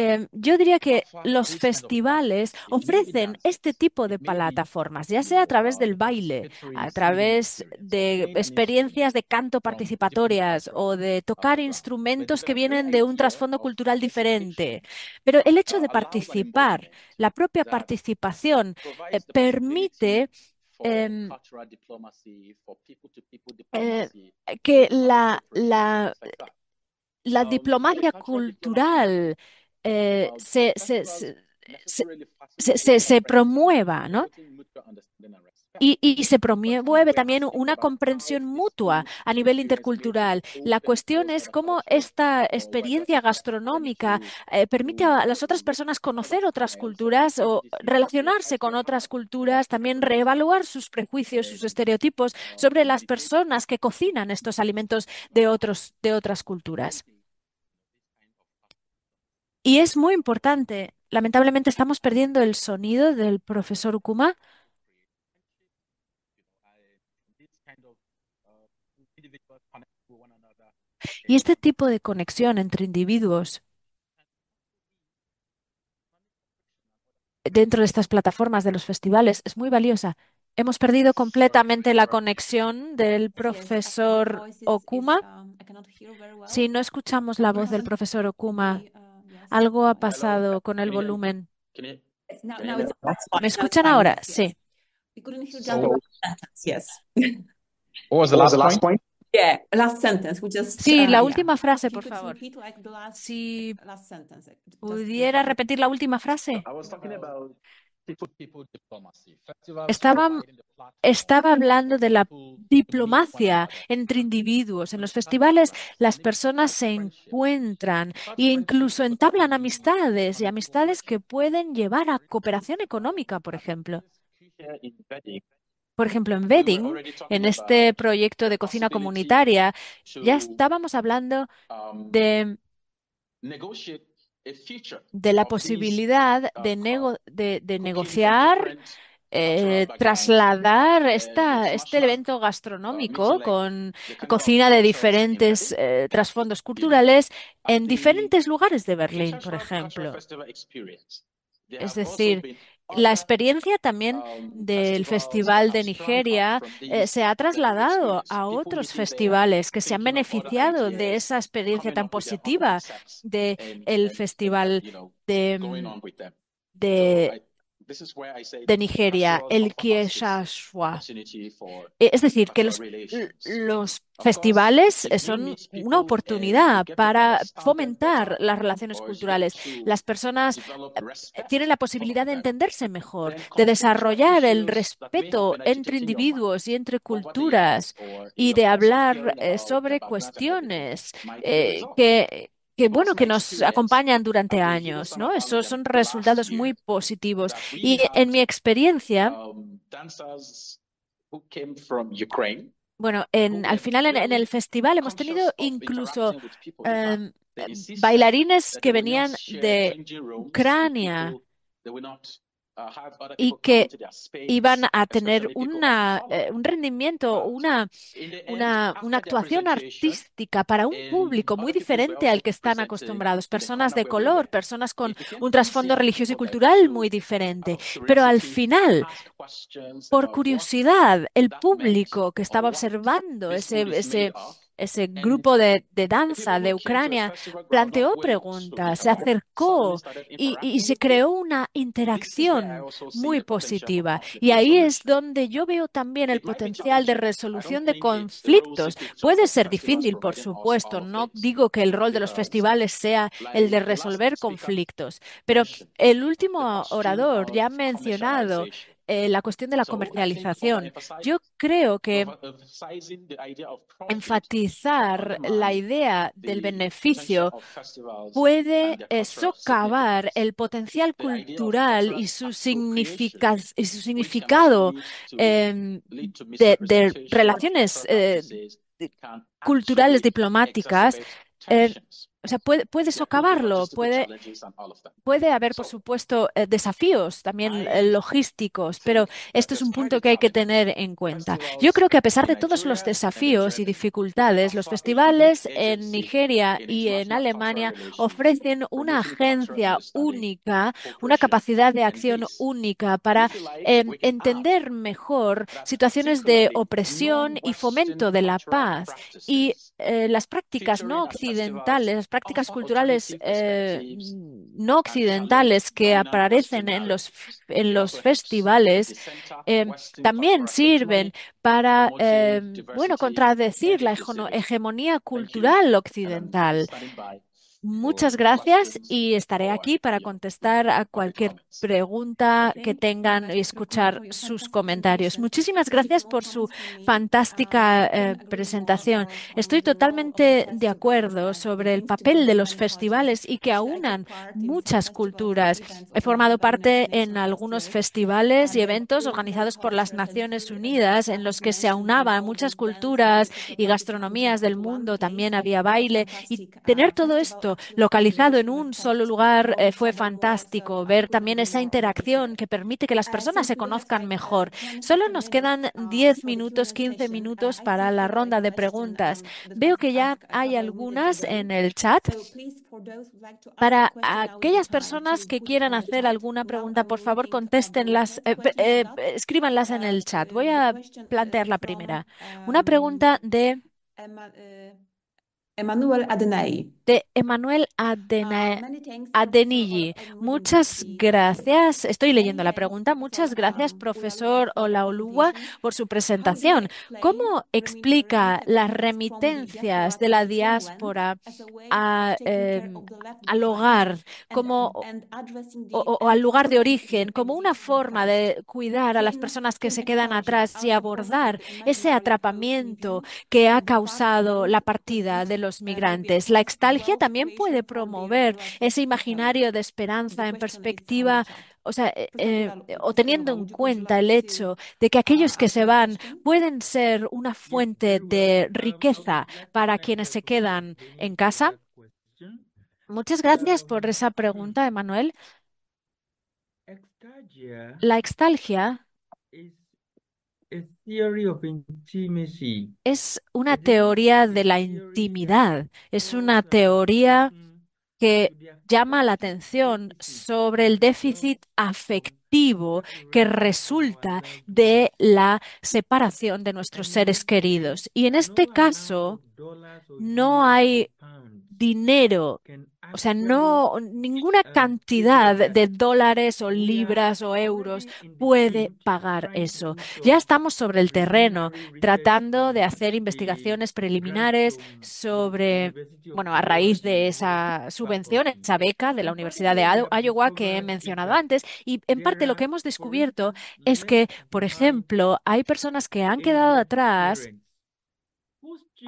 Em, yo diría que los festivales ofrecen este tipo de plataformas, ya sea a través del baile, a través de experiencias de canto participatorias o de tocar instrumentos que vienen de un trasfondo cultural diferente. Pero el hecho de participar, la propia participación, eh, permite em, eh, que la diplomacia cultural eh, se, promueva, ¿no? Y, se promueve también una comprensión mutua a nivel intercultural. La cuestión es cómo esta experiencia gastronómica eh, permite a las otras personas conocer otras culturas o relacionarse con otras culturas, también reevaluar sus prejuicios, sus estereotipos oh, sobre las personas que cocinan estos alimentos de, otros, de otras culturas. Y es muy importante. Lamentablemente estamos perdiendo el sonido del profesor Okuma. Y este tipo de conexión entre individuos dentro de estas plataformas de los festivales es muy valiosa. Hemos perdido completamente la conexión del profesor Okuma. Si no escuchamos la voz del profesor Okuma, algo ha pasado con el volumen. ¿Me escuchan ahora? Sí. Sí, ah, la última frase, por favor. Si pudiera repetir la última frase. Estaba, estaba hablando de la diplomacia entre individuos. En los festivales las personas se encuentran e incluso entablan amistades y amistades que pueden llevar a cooperación económica, por ejemplo. Por ejemplo, en Bedding, en este proyecto de cocina comunitaria, ya estábamos hablando um, de de la posibilidad uh, de, uh, negociar eh, trasladar eh, este evento uh, gastronómico con cocina de diferentes eh, trasfondos culturales en diferentes lugares de Berlín, por ejemplo. Es decir, la experiencia también del Festival de Nigeria eh, se ha trasladado a otros festivales que se han beneficiado de esa experiencia tan positiva del el festival de, de de Nigeria, el Kieshashwa. Eh, es decir, que los, festivales son una oportunidad para fomentar las relaciones culturales. Las personas eh, tienen la posibilidad de entenderse mejor, de desarrollar el respeto entre individuos y entre culturas y de hablar eh, sobre cuestiones que que bueno que nos acompañan durante años, ¿no? Esos son resultados muy positivos. Y en mi experiencia, um, bueno, en, al final en, el festival hemos tenido incluso em, em, bailarines que venían de Ucrania y que iban a tener eh, un rendimiento, una, una, este actuación artística para un em, público muy diferente al que están acostumbrados. Personas de color, personas con un trasfondo religioso y cultural muy diferente. Uh, Pero al final, por curiosidad, el público que estaba observando ese, ese ese grupo de, este danza de Ucrania planteó preguntas, se acercó y, y se creó una interacción muy positiva. Y ahí es donde yo veo también el potencial de resolución de conflictos. Puede ser difícil, por supuesto, no digo que el rol de los festivales sea el de resolver conflictos, pero el último orador ya ha mencionado eh, la cuestión de la comercialización. Yo creo que enfatizar la idea del beneficio puede eh, socavar el potencial cultural y su, significado em, de, relaciones eh, culturales diplomáticas o sea, puede, socavarlo, puede, puede haber, por supuesto, eh, desafíos también eh, logísticos, pero esto es un punto que hay que tener en cuenta. Uh, Yo creo que a pesar de todos los desafíos y dificultades, los festivales en Nigeria y en Alemania ofrecen una agencia única, una capacidad de acción única para em, entender mejor situaciones de opresión y fomento de la paz y eh, las prácticas no occidentales prácticas culturales pues, eh, eh, pues, no occidentales que aparecen en los, en los festivales eh, también sirven para, bueno, contradecir la hegemonía cultural occidental. Muchas gracias y estaré aquí para contestar a cualquier pregunta que tengan y escuchar sus comentarios. Muchísimas gracias por su fantástica eh, presentación. Estoy totalmente de acuerdo sobre el este papel de los festivales y que aunan muchas culturas. He formado parte en algunos festivales y eventos organizados por las Naciones Unidas en los que se aunaban muchas culturas y gastronomías del mundo. También había baile y tener ah, todo pues, esto localizado en un solo lugar eh, fue fantástico. Ver también esa interacción que permite que las personas se conozcan mejor. Solo nos quedan 10 minutos, 15 minutos para la ronda de preguntas. Veo que ya hay algunas en el chat. Para aquellas personas que quieran hacer alguna pregunta, por favor, contéstenlas, eh, eh, escríbanlas en el chat. Voy a plantear la primera. Una pregunta de Emmanuel Adenay. De Emmanuel ah, Muchas gracias. Estoy leyendo la pregunta. Muchas gracias, profesor Olaoluwa, por su presentación. ¿Cómo explica las remitencias de la diáspora em, al hogar como, um, o al lugar de origen como una forma de cuidar a las personas que se quedan atrás y abordar ese atrapamiento que ha causado la partida de los migrantes. La extalgia también puede promover ese imaginario de esperanza en perspectiva o sea, eh, eh, o teniendo en cuenta el hecho de que aquellos que se van pueden ser una fuente de riqueza para quienes se quedan en casa? Muchas gracias por esa pregunta, Emanuel. La extalgia es una teoría de la intimidad, es una teoría mm. que llama la atención sobre el déficit afectivo que resulta de la separación de nuestros seres queridos. Y en este caso, no hay dinero, o sea, no ninguna cantidad de dólares o libras o euros puede pagar eso. Ya estamos sobre el terreno tratando de hacer investigaciones preliminares sobre, bueno, a raíz de esa subvención, esa beca de la Universidad de Iowa que he mencionado antes. Y en parte lo que hemos descubierto es que, por ejemplo, hay personas que han quedado atrás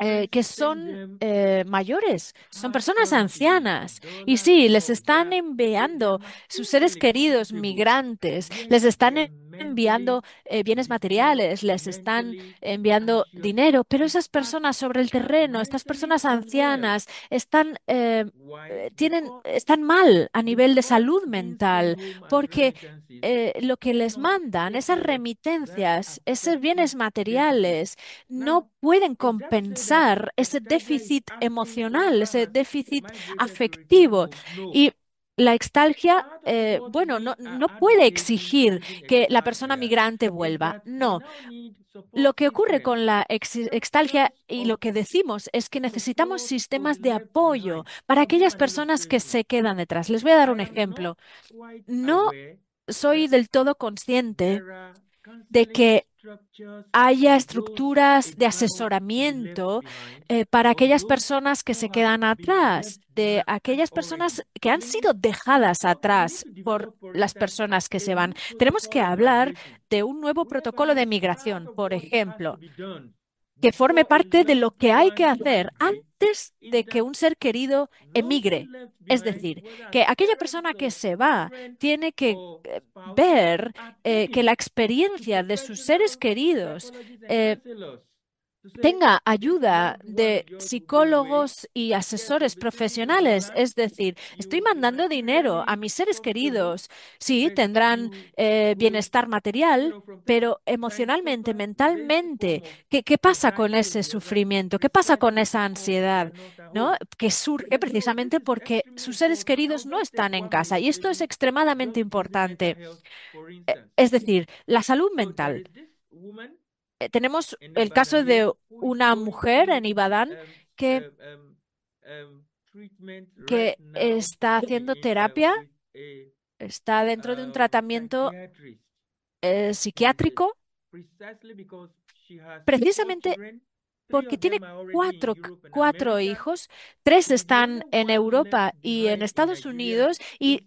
eh, que son eh, mayores, son personas ancianas. Y sí, les están enviando sus seres queridos migrantes, les están enviando eh, bienes materiales, les están enviando dinero, pero esas personas sobre el terreno, estas personas ancianas, están, eh, eh, tienen, están mal a nivel de salud mental, porque lo que les mandan, esas remitencias, esos bienes materiales, no pueden compensar ese déficit emocional, ese déficit afectivo. Y la extalgia, ah, eh, bueno, no, no puede exigir que la persona migrante vuelva. No. Lo que ocurre con la extalgia y lo que decimos es que necesitamos sistemas de apoyo para aquellas personas que se quedan detrás. Les voy a dar un ejemplo. No soy del todo consciente de que haya estructuras de asesoramiento eh, para aquellas personas que se quedan atrás, de aquellas personas que han sido dejadas atrás por las personas que se van. Tenemos que hablar de un nuevo protocolo de migración, por ejemplo que forme parte de lo que hay que hacer antes de que un ser querido emigre. Es decir, que aquella persona que se va tiene que eh, ver eh, que la experiencia de sus seres queridos eh, tenga ayuda de psicólogos y este asesores profesionales. Es decir, estoy mandando dinero a mis seres queridos. Sí, tendrán eh, bienestar material, pero emocionalmente, mentalmente, ¿qué, ¿qué, pasa con ese sufrimiento? ¿Qué pasa con esa ansiedad? ¿no? Que surge precisamente porque sus seres queridos no están en casa. Y esto es extremadamente importante. Eh, es decir, la salud mental. Eh, tenemos el caso de una mujer en Ibadán em, que, em, em, está haciendo terapia, está dentro de un um, tratamiento eh, psiquiátrico, precisamente porque tiene cuatro, hijos, tres están en Europa y en Estados Unidos, y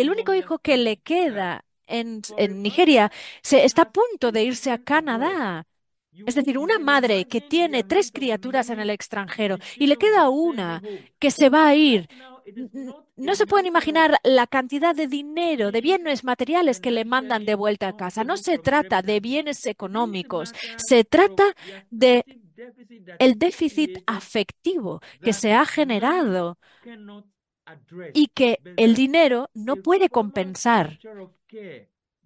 el único hijo que le queda en, Nigeria, se está a punto de irse a Canadá. Es decir, una madre que tiene tres criaturas en el extranjero y le queda una que se va a ir. No se pueden imaginar la cantidad de dinero, de bienes materiales que le mandan de vuelta a casa. No se trata de bienes económicos, se trata de el déficit afectivo que se ha generado y que el dinero no puede compensar.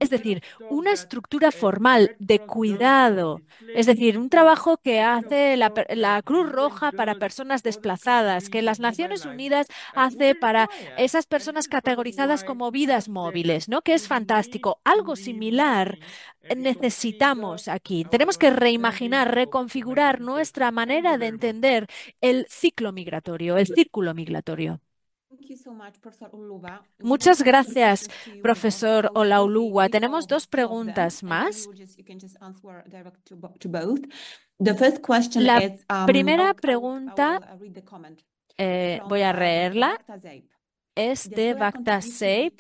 Es decir, una estructura formal de cuidado, es decir, un trabajo que hace la, Cruz Roja para personas desplazadas, que las Naciones Unidas hace para esas personas categorizadas como vidas móviles, ¿no? Que es fantástico. Algo similar necesitamos aquí. Tenemos que reimaginar, reconfigurar nuestra manera de entender el ciclo migratorio, el círculo migratorio. Muchas gracias, profesor Olaulua. Tenemos dos preguntas más. La um, primera pregunta, eh, voy a uh, leerla es de Bagdad safe.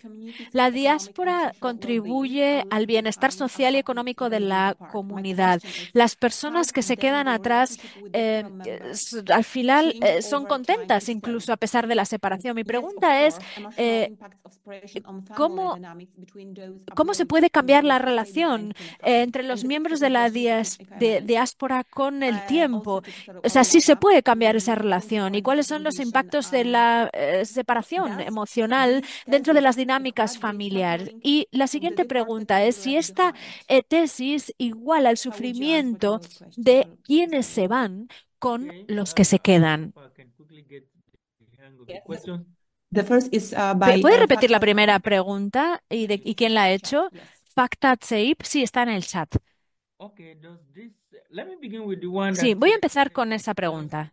La diáspora contribuye al bienestar social y económico de la comunidad. Las personas que se quedan atrás eh, eh, al final eh, son contentas, incluso a pesar de la separación. Mi pregunta es, ¿cómo, se puede cambiar la relación entre los miembros de la diáspora con el tiempo? O sea, si se puede cambiar esa relación. ¿Y cuáles son los impactos de la separación? emocional dentro de las dinámicas familiares. Y la siguiente pregunta es si esta eh, tesis iguala el sufrimiento de quienes se van con los que se quedan. Uh, ¿Puede uh, repetir la primera pregunta y, de, quién la ha hecho? Pacta Seip, sí, está en el chat. Sí, voy a empezar con esa pregunta.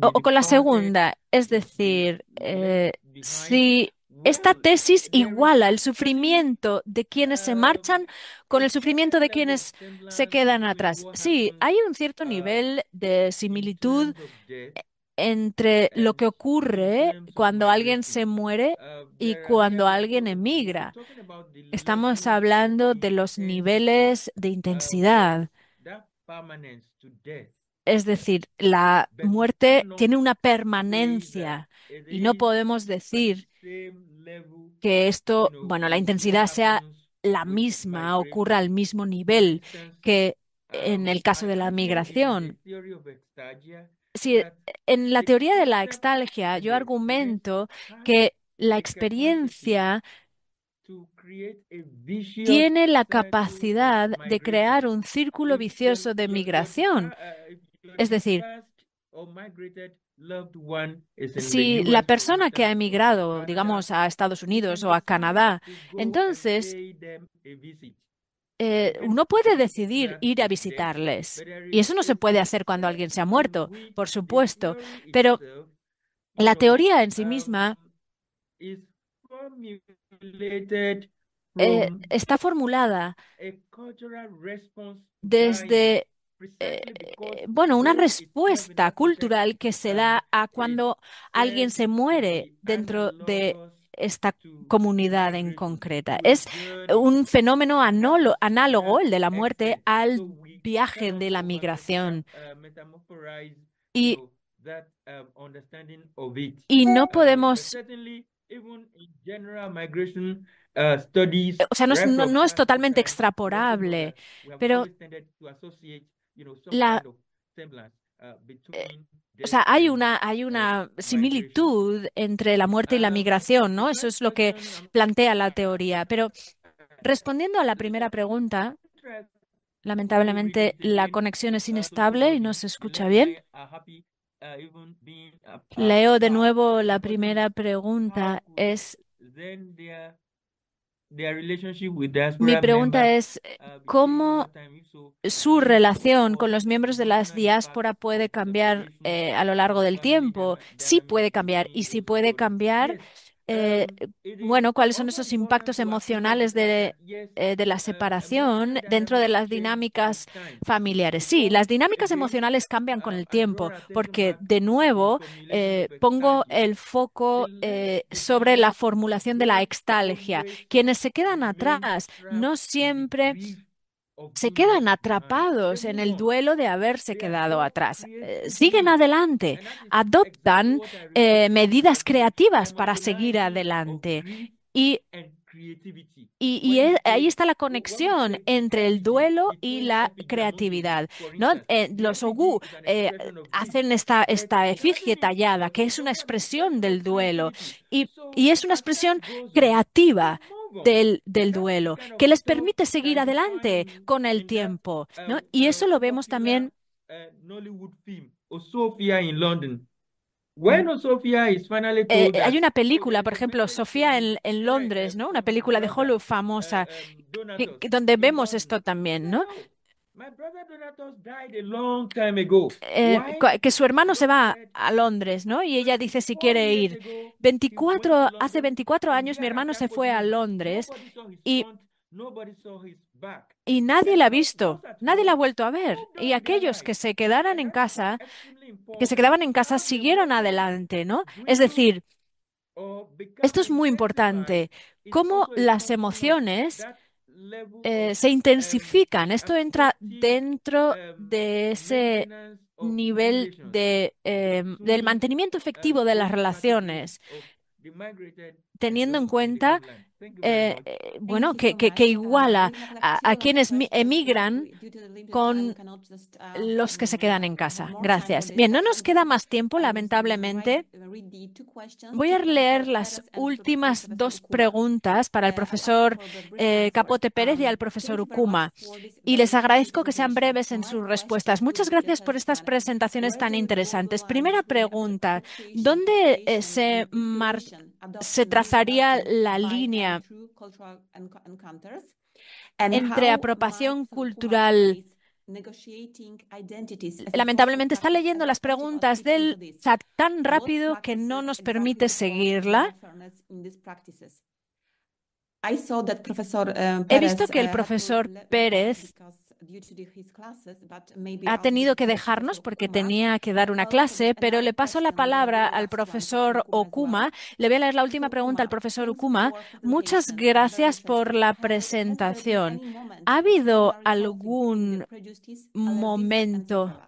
O, con la segunda, es decir, eh, si esta tesis iguala el sufrimiento de quienes se uh, marchan con el sufrimiento de quienes se quedan atrás. Sí, hay un cierto uh, nivel de similitud entre lo que ocurre cuando alguien se muere y cuando alguien emigra. Estamos hablando de los niveles de intensidad. Es decir, la muerte tiene una permanencia y no podemos decir que esto, bueno, la intensidad sea la misma, ocurra al mismo nivel que en el caso de la migración. Si en la teoría de la extalgia yo argumento que la experiencia tiene la capacidad de crear un círculo vicioso de migración. Es decir, si la persona que ha emigrado, digamos, a Estados Unidos o a Canadá, entonces uno puede eh, decidir ir a visitarles. Y eso no se puede hacer cuando alguien se ha muerto, por supuesto. Pero la teoría en sí um, misma eh, está formulada desde eh, eh, bueno, una respuesta cultural que se da a cuando alguien se muere dentro de esta comunidad en concreta. Es un fenómeno análogo, el de la muerte, al viaje de la migración. Uh, um, y, no uh, podemos uh, o sea, no es, no es, totalmente extrapolable, pero Uh, eh, o sea, hay una, hay una similitud entre la muerte y la ah, migración, ¿no? Eso es lo que plantea la teoría. Pero respondiendo a la primera pregunta, lamentablemente la conexión es inestable y no se escucha bien. Uh, uh, Leo de nuevo la primera pregunta. Es mi pregunta es, uh, ¿cómo su relación con los miembros de la diáspora puede cambiar eh, a lo largo del tiempo? Sí puede cambiar y si puede cambiar, eh, bueno, cuáles son esos impactos emocionales eh, de, la separación dentro de las dinámicas familiares. Sí, las dinámicas emocionales cambian con el tiempo, porque de nuevo eh, pongo el foco sobre la formulación de la extalgia. Quienes se quedan atrás no siempre se quedan atrapados en el duelo de haberse quedado atrás. Eh, siguen adelante, adoptan eh, medidas creativas para seguir adelante. Y, y, e, ahí está la conexión entre el duelo y la creatividad. Eh, los ogu hacen esta, esta efigie tallada, que es una expresión del duelo, y, y es una expresión creativa del, duelo, que les permite seguir adelante con el tiempo. ¿no? Y eso lo vemos también. Eh, hay una película, por ejemplo, Sofía en, Londres, ¿no? Una película de Hollywood famosa, eh, eh, donde vemos esto también, ¿no? que su hermano se va a Londres, ¿no? Y ella dice si quiere ir. 24, hace 24 años mi hermano se fue a Londres y, y nadie la ha visto, nadie la ha vuelto a ver. Y aquellos que se quedaran en casa, que se quedaban en casa, siguieron adelante, ¿no? Es decir, esto es muy importante, cómo las emociones eh, se intensifican. Esto entra dentro de ese nivel de, eh, em, del mantenimiento efectivo de las relaciones, teniendo en cuenta, eh, bueno, que, iguala a, a, quienes emigran con uh, los que se quedan en casa. Gracias. Bien, no nos queda más tiempo, lamentablemente. Voy a leer las últimas dos preguntas para el eh, profesor eh, Capote Pérez y um, al profesor Ukuma. Y les agradezco que sean breves en sus respuestas. Muchas gracias por estas presentaciones tan interesantes. Primera pregunta, ¿dónde eh, se trazaría la línea? entre apropiación cultural Lamentablemente está leyendo las preguntas del chat tan rápido que no nos permite seguirla. Eh, He visto que el eh, profesor Pérez ha tenido que dejarnos porque tenía que dar una clase, pero le paso la palabra al profesor Okuma. Le voy a leer la última pregunta al profesor Okuma. Muchas gracias por la presentación. ¿Ha habido algún momento?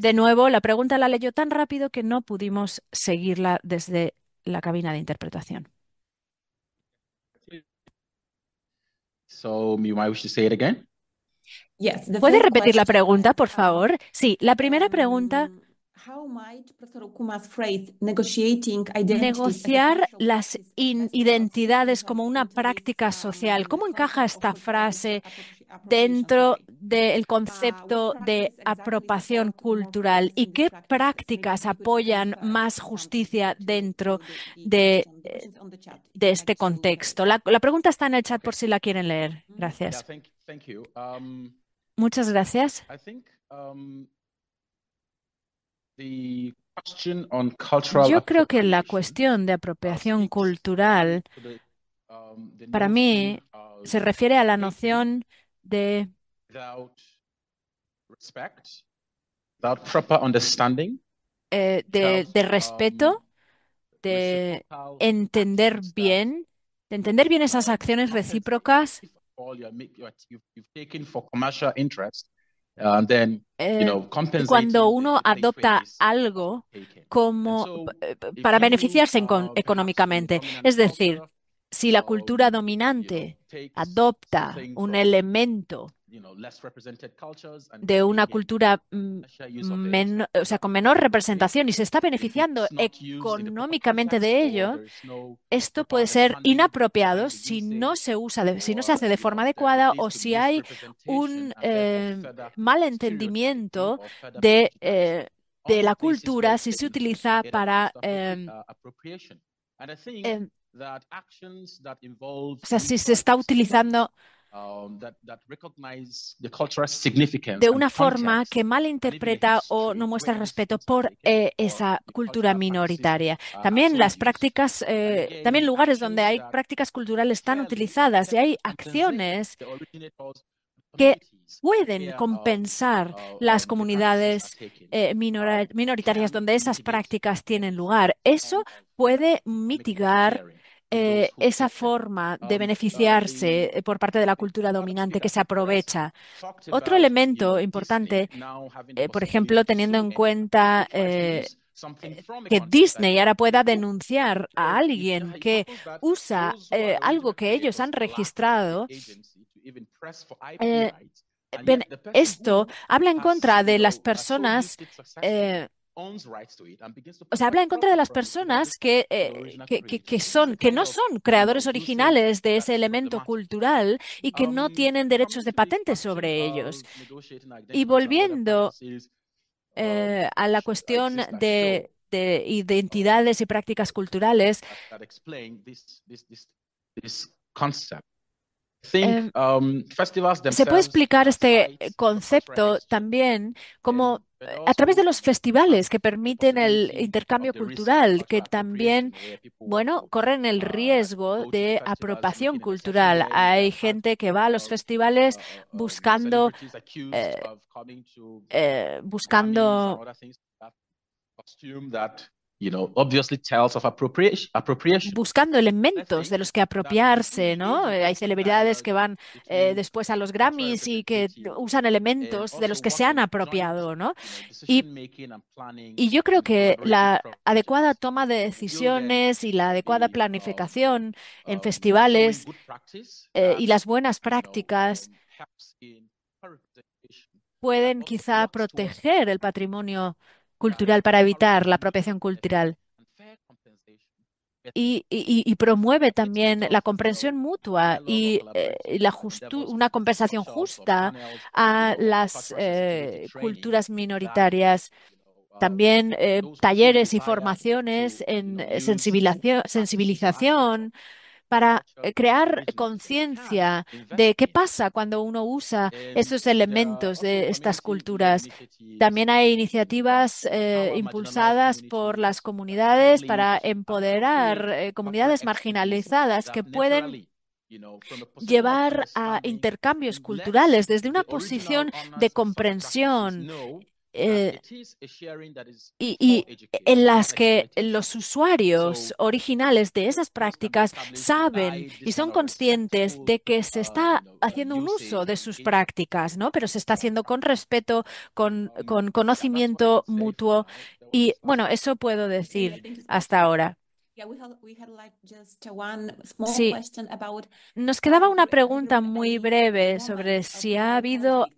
De nuevo, la pregunta la leyó tan rápido que no pudimos seguirla desde la cabina de interpretación. ¿Puede repetir la pregunta, por uh-huh. favor? Sí, la primera pregunta mm. Negociar las identidades como una práctica social. ¿Cómo encaja esta frase dentro del uh, concepto de apropiación cultural? ¿Y qué prácticas apoyan más justicia dentro de, de este contexto? La, la, pregunta está en el chat por si la quieren leer. Mm-hmm. Gracias. Um, Muchas gracias. Yo creo que la cuestión de apropiación cultural um, para mí se refiere a la noción de eh, de, respeto, um, de entender bien, de entender bien esas acciones recíprocas Uh, eh, cuando uno adopta algo como eh, para beneficiarse económicamente. Es decir, si la cultura dominante adopta un elemento de una cultura mm, o sea, con menor representación y se está beneficiando económicamente de ello, esto puede ser inapropiado si no se usa, de, si no se hace de forma adecuada o si hay un eh, malentendimiento de, eh, de, la cultura si se utiliza para o sea, si se está utilizando Um, de una forma que malinterpreta o no muestra respeto por eh, esa cultura minoritaria. Uh, también las prácticas, eh, también lugares donde hay prácticas culturales están utilizadas y hay acciones que pueden compensar uh, las comunidades eh, um, minoritarias donde esas prácticas tienen lugar. Eso puede mitigar eh, esa forma de beneficiarse eh, por parte de la cultura dominante que se aprovecha. Otro elemento importante, eh, por ejemplo, teniendo en cuenta que Disney ahora pueda denunciar a alguien que usa algo que ellos han registrado. esto habla en contra de las personas o sea, habla en contra de las personas eh, que, son, que no son creadores originales de ese elemento cultural y que no tienen derechos de patente sobre uh, ellos. Y volviendo eh, um, a la cuestión de, identidades y prácticas culturales, em, um, se puede explicar este concepto también como a través de los festivales que permiten el intercambio cultural, que también, bueno, corren el ah, riesgo de apropiación cultural. Hay gente que va a los festivales ah, ah, buscando, eh, eh, buscando Buscando elementos de los que apropiarse, ¿no? Hay celebridades que van eh, después a los Grammys y que usan elementos de los que se han apropiado, ¿no? Y, yo creo que la adecuada toma de decisiones y la adecuada um, planificación en um, festivales eh, y las buenas prácticas um, pueden quizá proteger el patrimonio cultural para evitar la apropiación cultural. Y, promueve también la comprensión mutua y eh, la una compensación justa a las eh, culturas minoritarias. También eh, talleres y formaciones en sensibilización para eh, crear ah, conciencia de qué pasa cuando uno usa eh, esos elementos de estas culturas. También hay iniciativas eh, impulsadas por las comunidades para empoderar comunidades marginalizadas que pueden llevar a intercambios culturales desde una posición de comprensión eh, y, en las que los usuarios originales de esas prácticas saben y son conscientes de que se uh, está haciendo un uso de sus prácticas, ¿no? Pero se está haciendo con respeto, con, uh, con conocimiento mutuo. Y bueno, eso puedo decir hasta ahora. nos quedaba um, una pregunta muy breve sobre si ha habido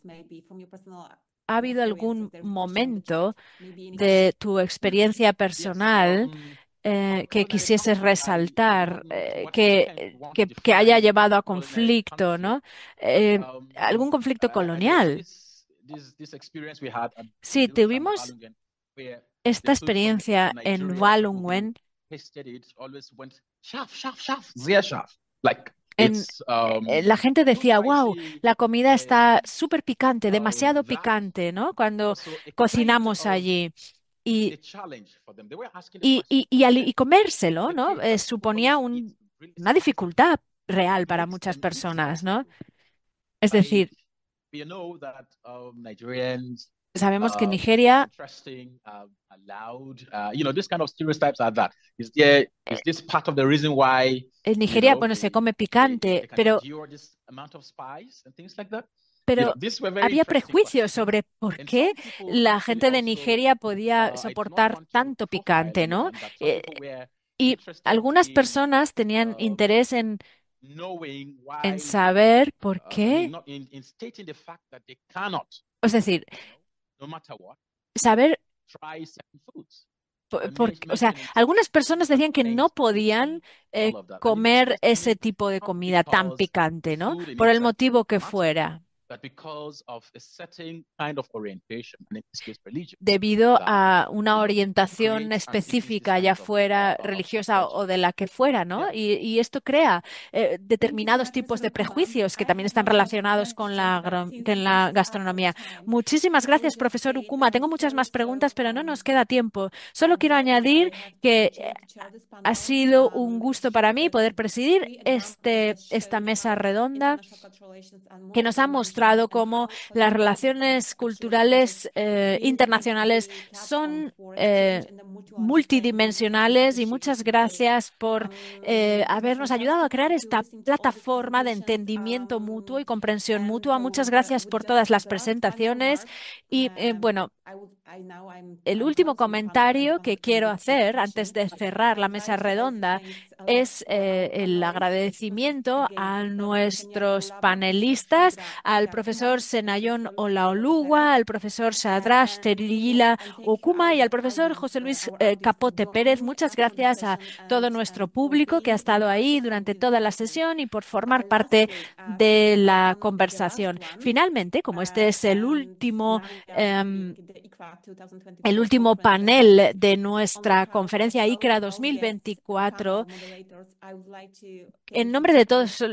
ha habido algún momento de tu experiencia personal eh, que quisieses resaltar, eh, eh, que, haya llevado a conflicto, ¿no? Um, algún conflicto colonial. Sí, tuvimos esta experiencia en Like, Um, eh, la gente decía, wow, la comida eh, está súper picante, um, demasiado picante, ¿no? Cuando cocinamos allí. Y, y, y, comérselo, ¿no? Eh, suponía una dificultad real para muchas personas, ¿no? Es decir, um, Sabemos que um, Nigeria en Nigeria, bueno, se come picante, pero pero había prejuicios sobre por qué la gente de Nigeria podía uh, soportar tanto picante, ¿no? Eh, y algunas personas tenían um, interés en, en saber por uh, qué. Es decir, saber o sea, algunas personas decían que no podían eh, comer ese tipo de comida tan picante, ¿no? Por el motivo que fuera debido a una orientación específica, ya fuera religiosa o de la que fuera, ¿no? Y, esto crea eh, determinados tipos de prejuicios que también están relacionados con la, la gastronomía. Muchísimas gracias, profesor Ukuma. Tengo muchas más preguntas, pero no nos queda tiempo. Solo quiero pues añadir que ha sido un gusto para mí poder presidir este, esta mesa redonda que nos ha mostrado como cómo las relaciones culturales eh, internacionales son eh, multidimensionales y muchas gracias por eh, habernos ayudado a crear esta plataforma de entendimiento mutuo y comprensión mutua. Muchas gracias por todas las presentaciones y bueno, el último comentario que quiero hacer antes de cerrar la mesa redonda es eh, el agradecimiento a nuestros panelistas, al profesor Senayón Olaolugua, al profesor Sadrash Terilila Okuma y al profesor José Luis eh, Capote Pérez. Muchas gracias a todo nuestro público que ha estado ahí durante toda la sesión y por formar parte um, de la conversación. Finalmente, como este es el um, último um, em, el último panel de nuestra conferencia ICRA 2024. En nombre de todas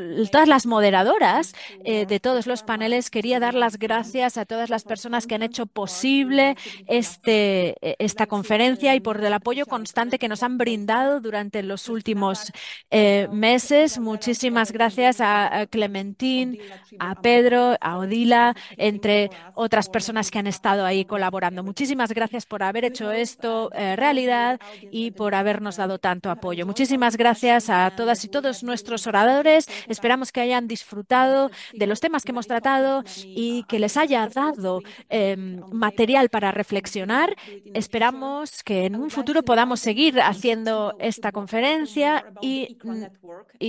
las moderadoras eh, de todos los paneles, quería dar las gracias a todas las personas que han hecho posible este, esta conferencia y por el apoyo constante que nos han brindado durante los últimos eh, meses. Muchísimas gracias a Clementín, a Pedro, a Odila, entre otras personas que han estado ahí colaborando. Muchísimas gracias por haber hecho esto eh, realidad y por habernos dado tanto apoyo. Muchísimas gracias a todas y todos nuestros oradores. Esperamos que hayan disfrutado de los temas que hemos tratado y que les haya dado eh, material para reflexionar. Esperamos que en un futuro podamos seguir haciendo esta conferencia y,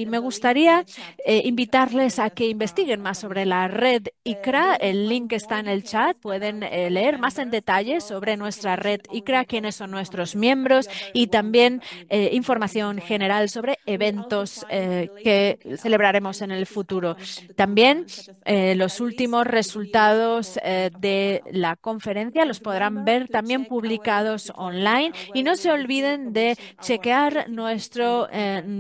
me gustaría eh, invitarles a que investiguen más sobre la red ICRA. El link está en el chat. Pueden leer más en detalle sobre nuestra red ICRA, quiénes son nuestros miembros y también eh, información general sobre eventos eh, que celebraremos en el futuro. También eh, los últimos resultados de la conferencia los podrán ver también publicados online y no se olviden de chequear nuestro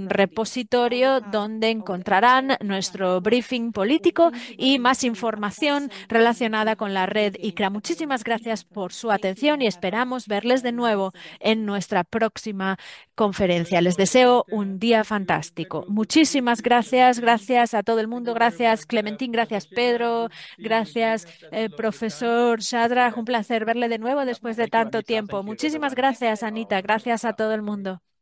repositorio donde encontrarán nuestro briefing político y más información relacionada con la red ICRA. Muchísimas gracias por su su atención y esperamos verles de nuevo en nuestra próxima conferencia. Les deseo un día fantástico. Muchísimas gracias, gracias a todo el mundo, gracias Clementín, gracias Pedro, gracias eh, profesor Shadrach, un placer verle de nuevo después de tanto tiempo. Muchísimas gracias Anita, gracias a todo el mundo.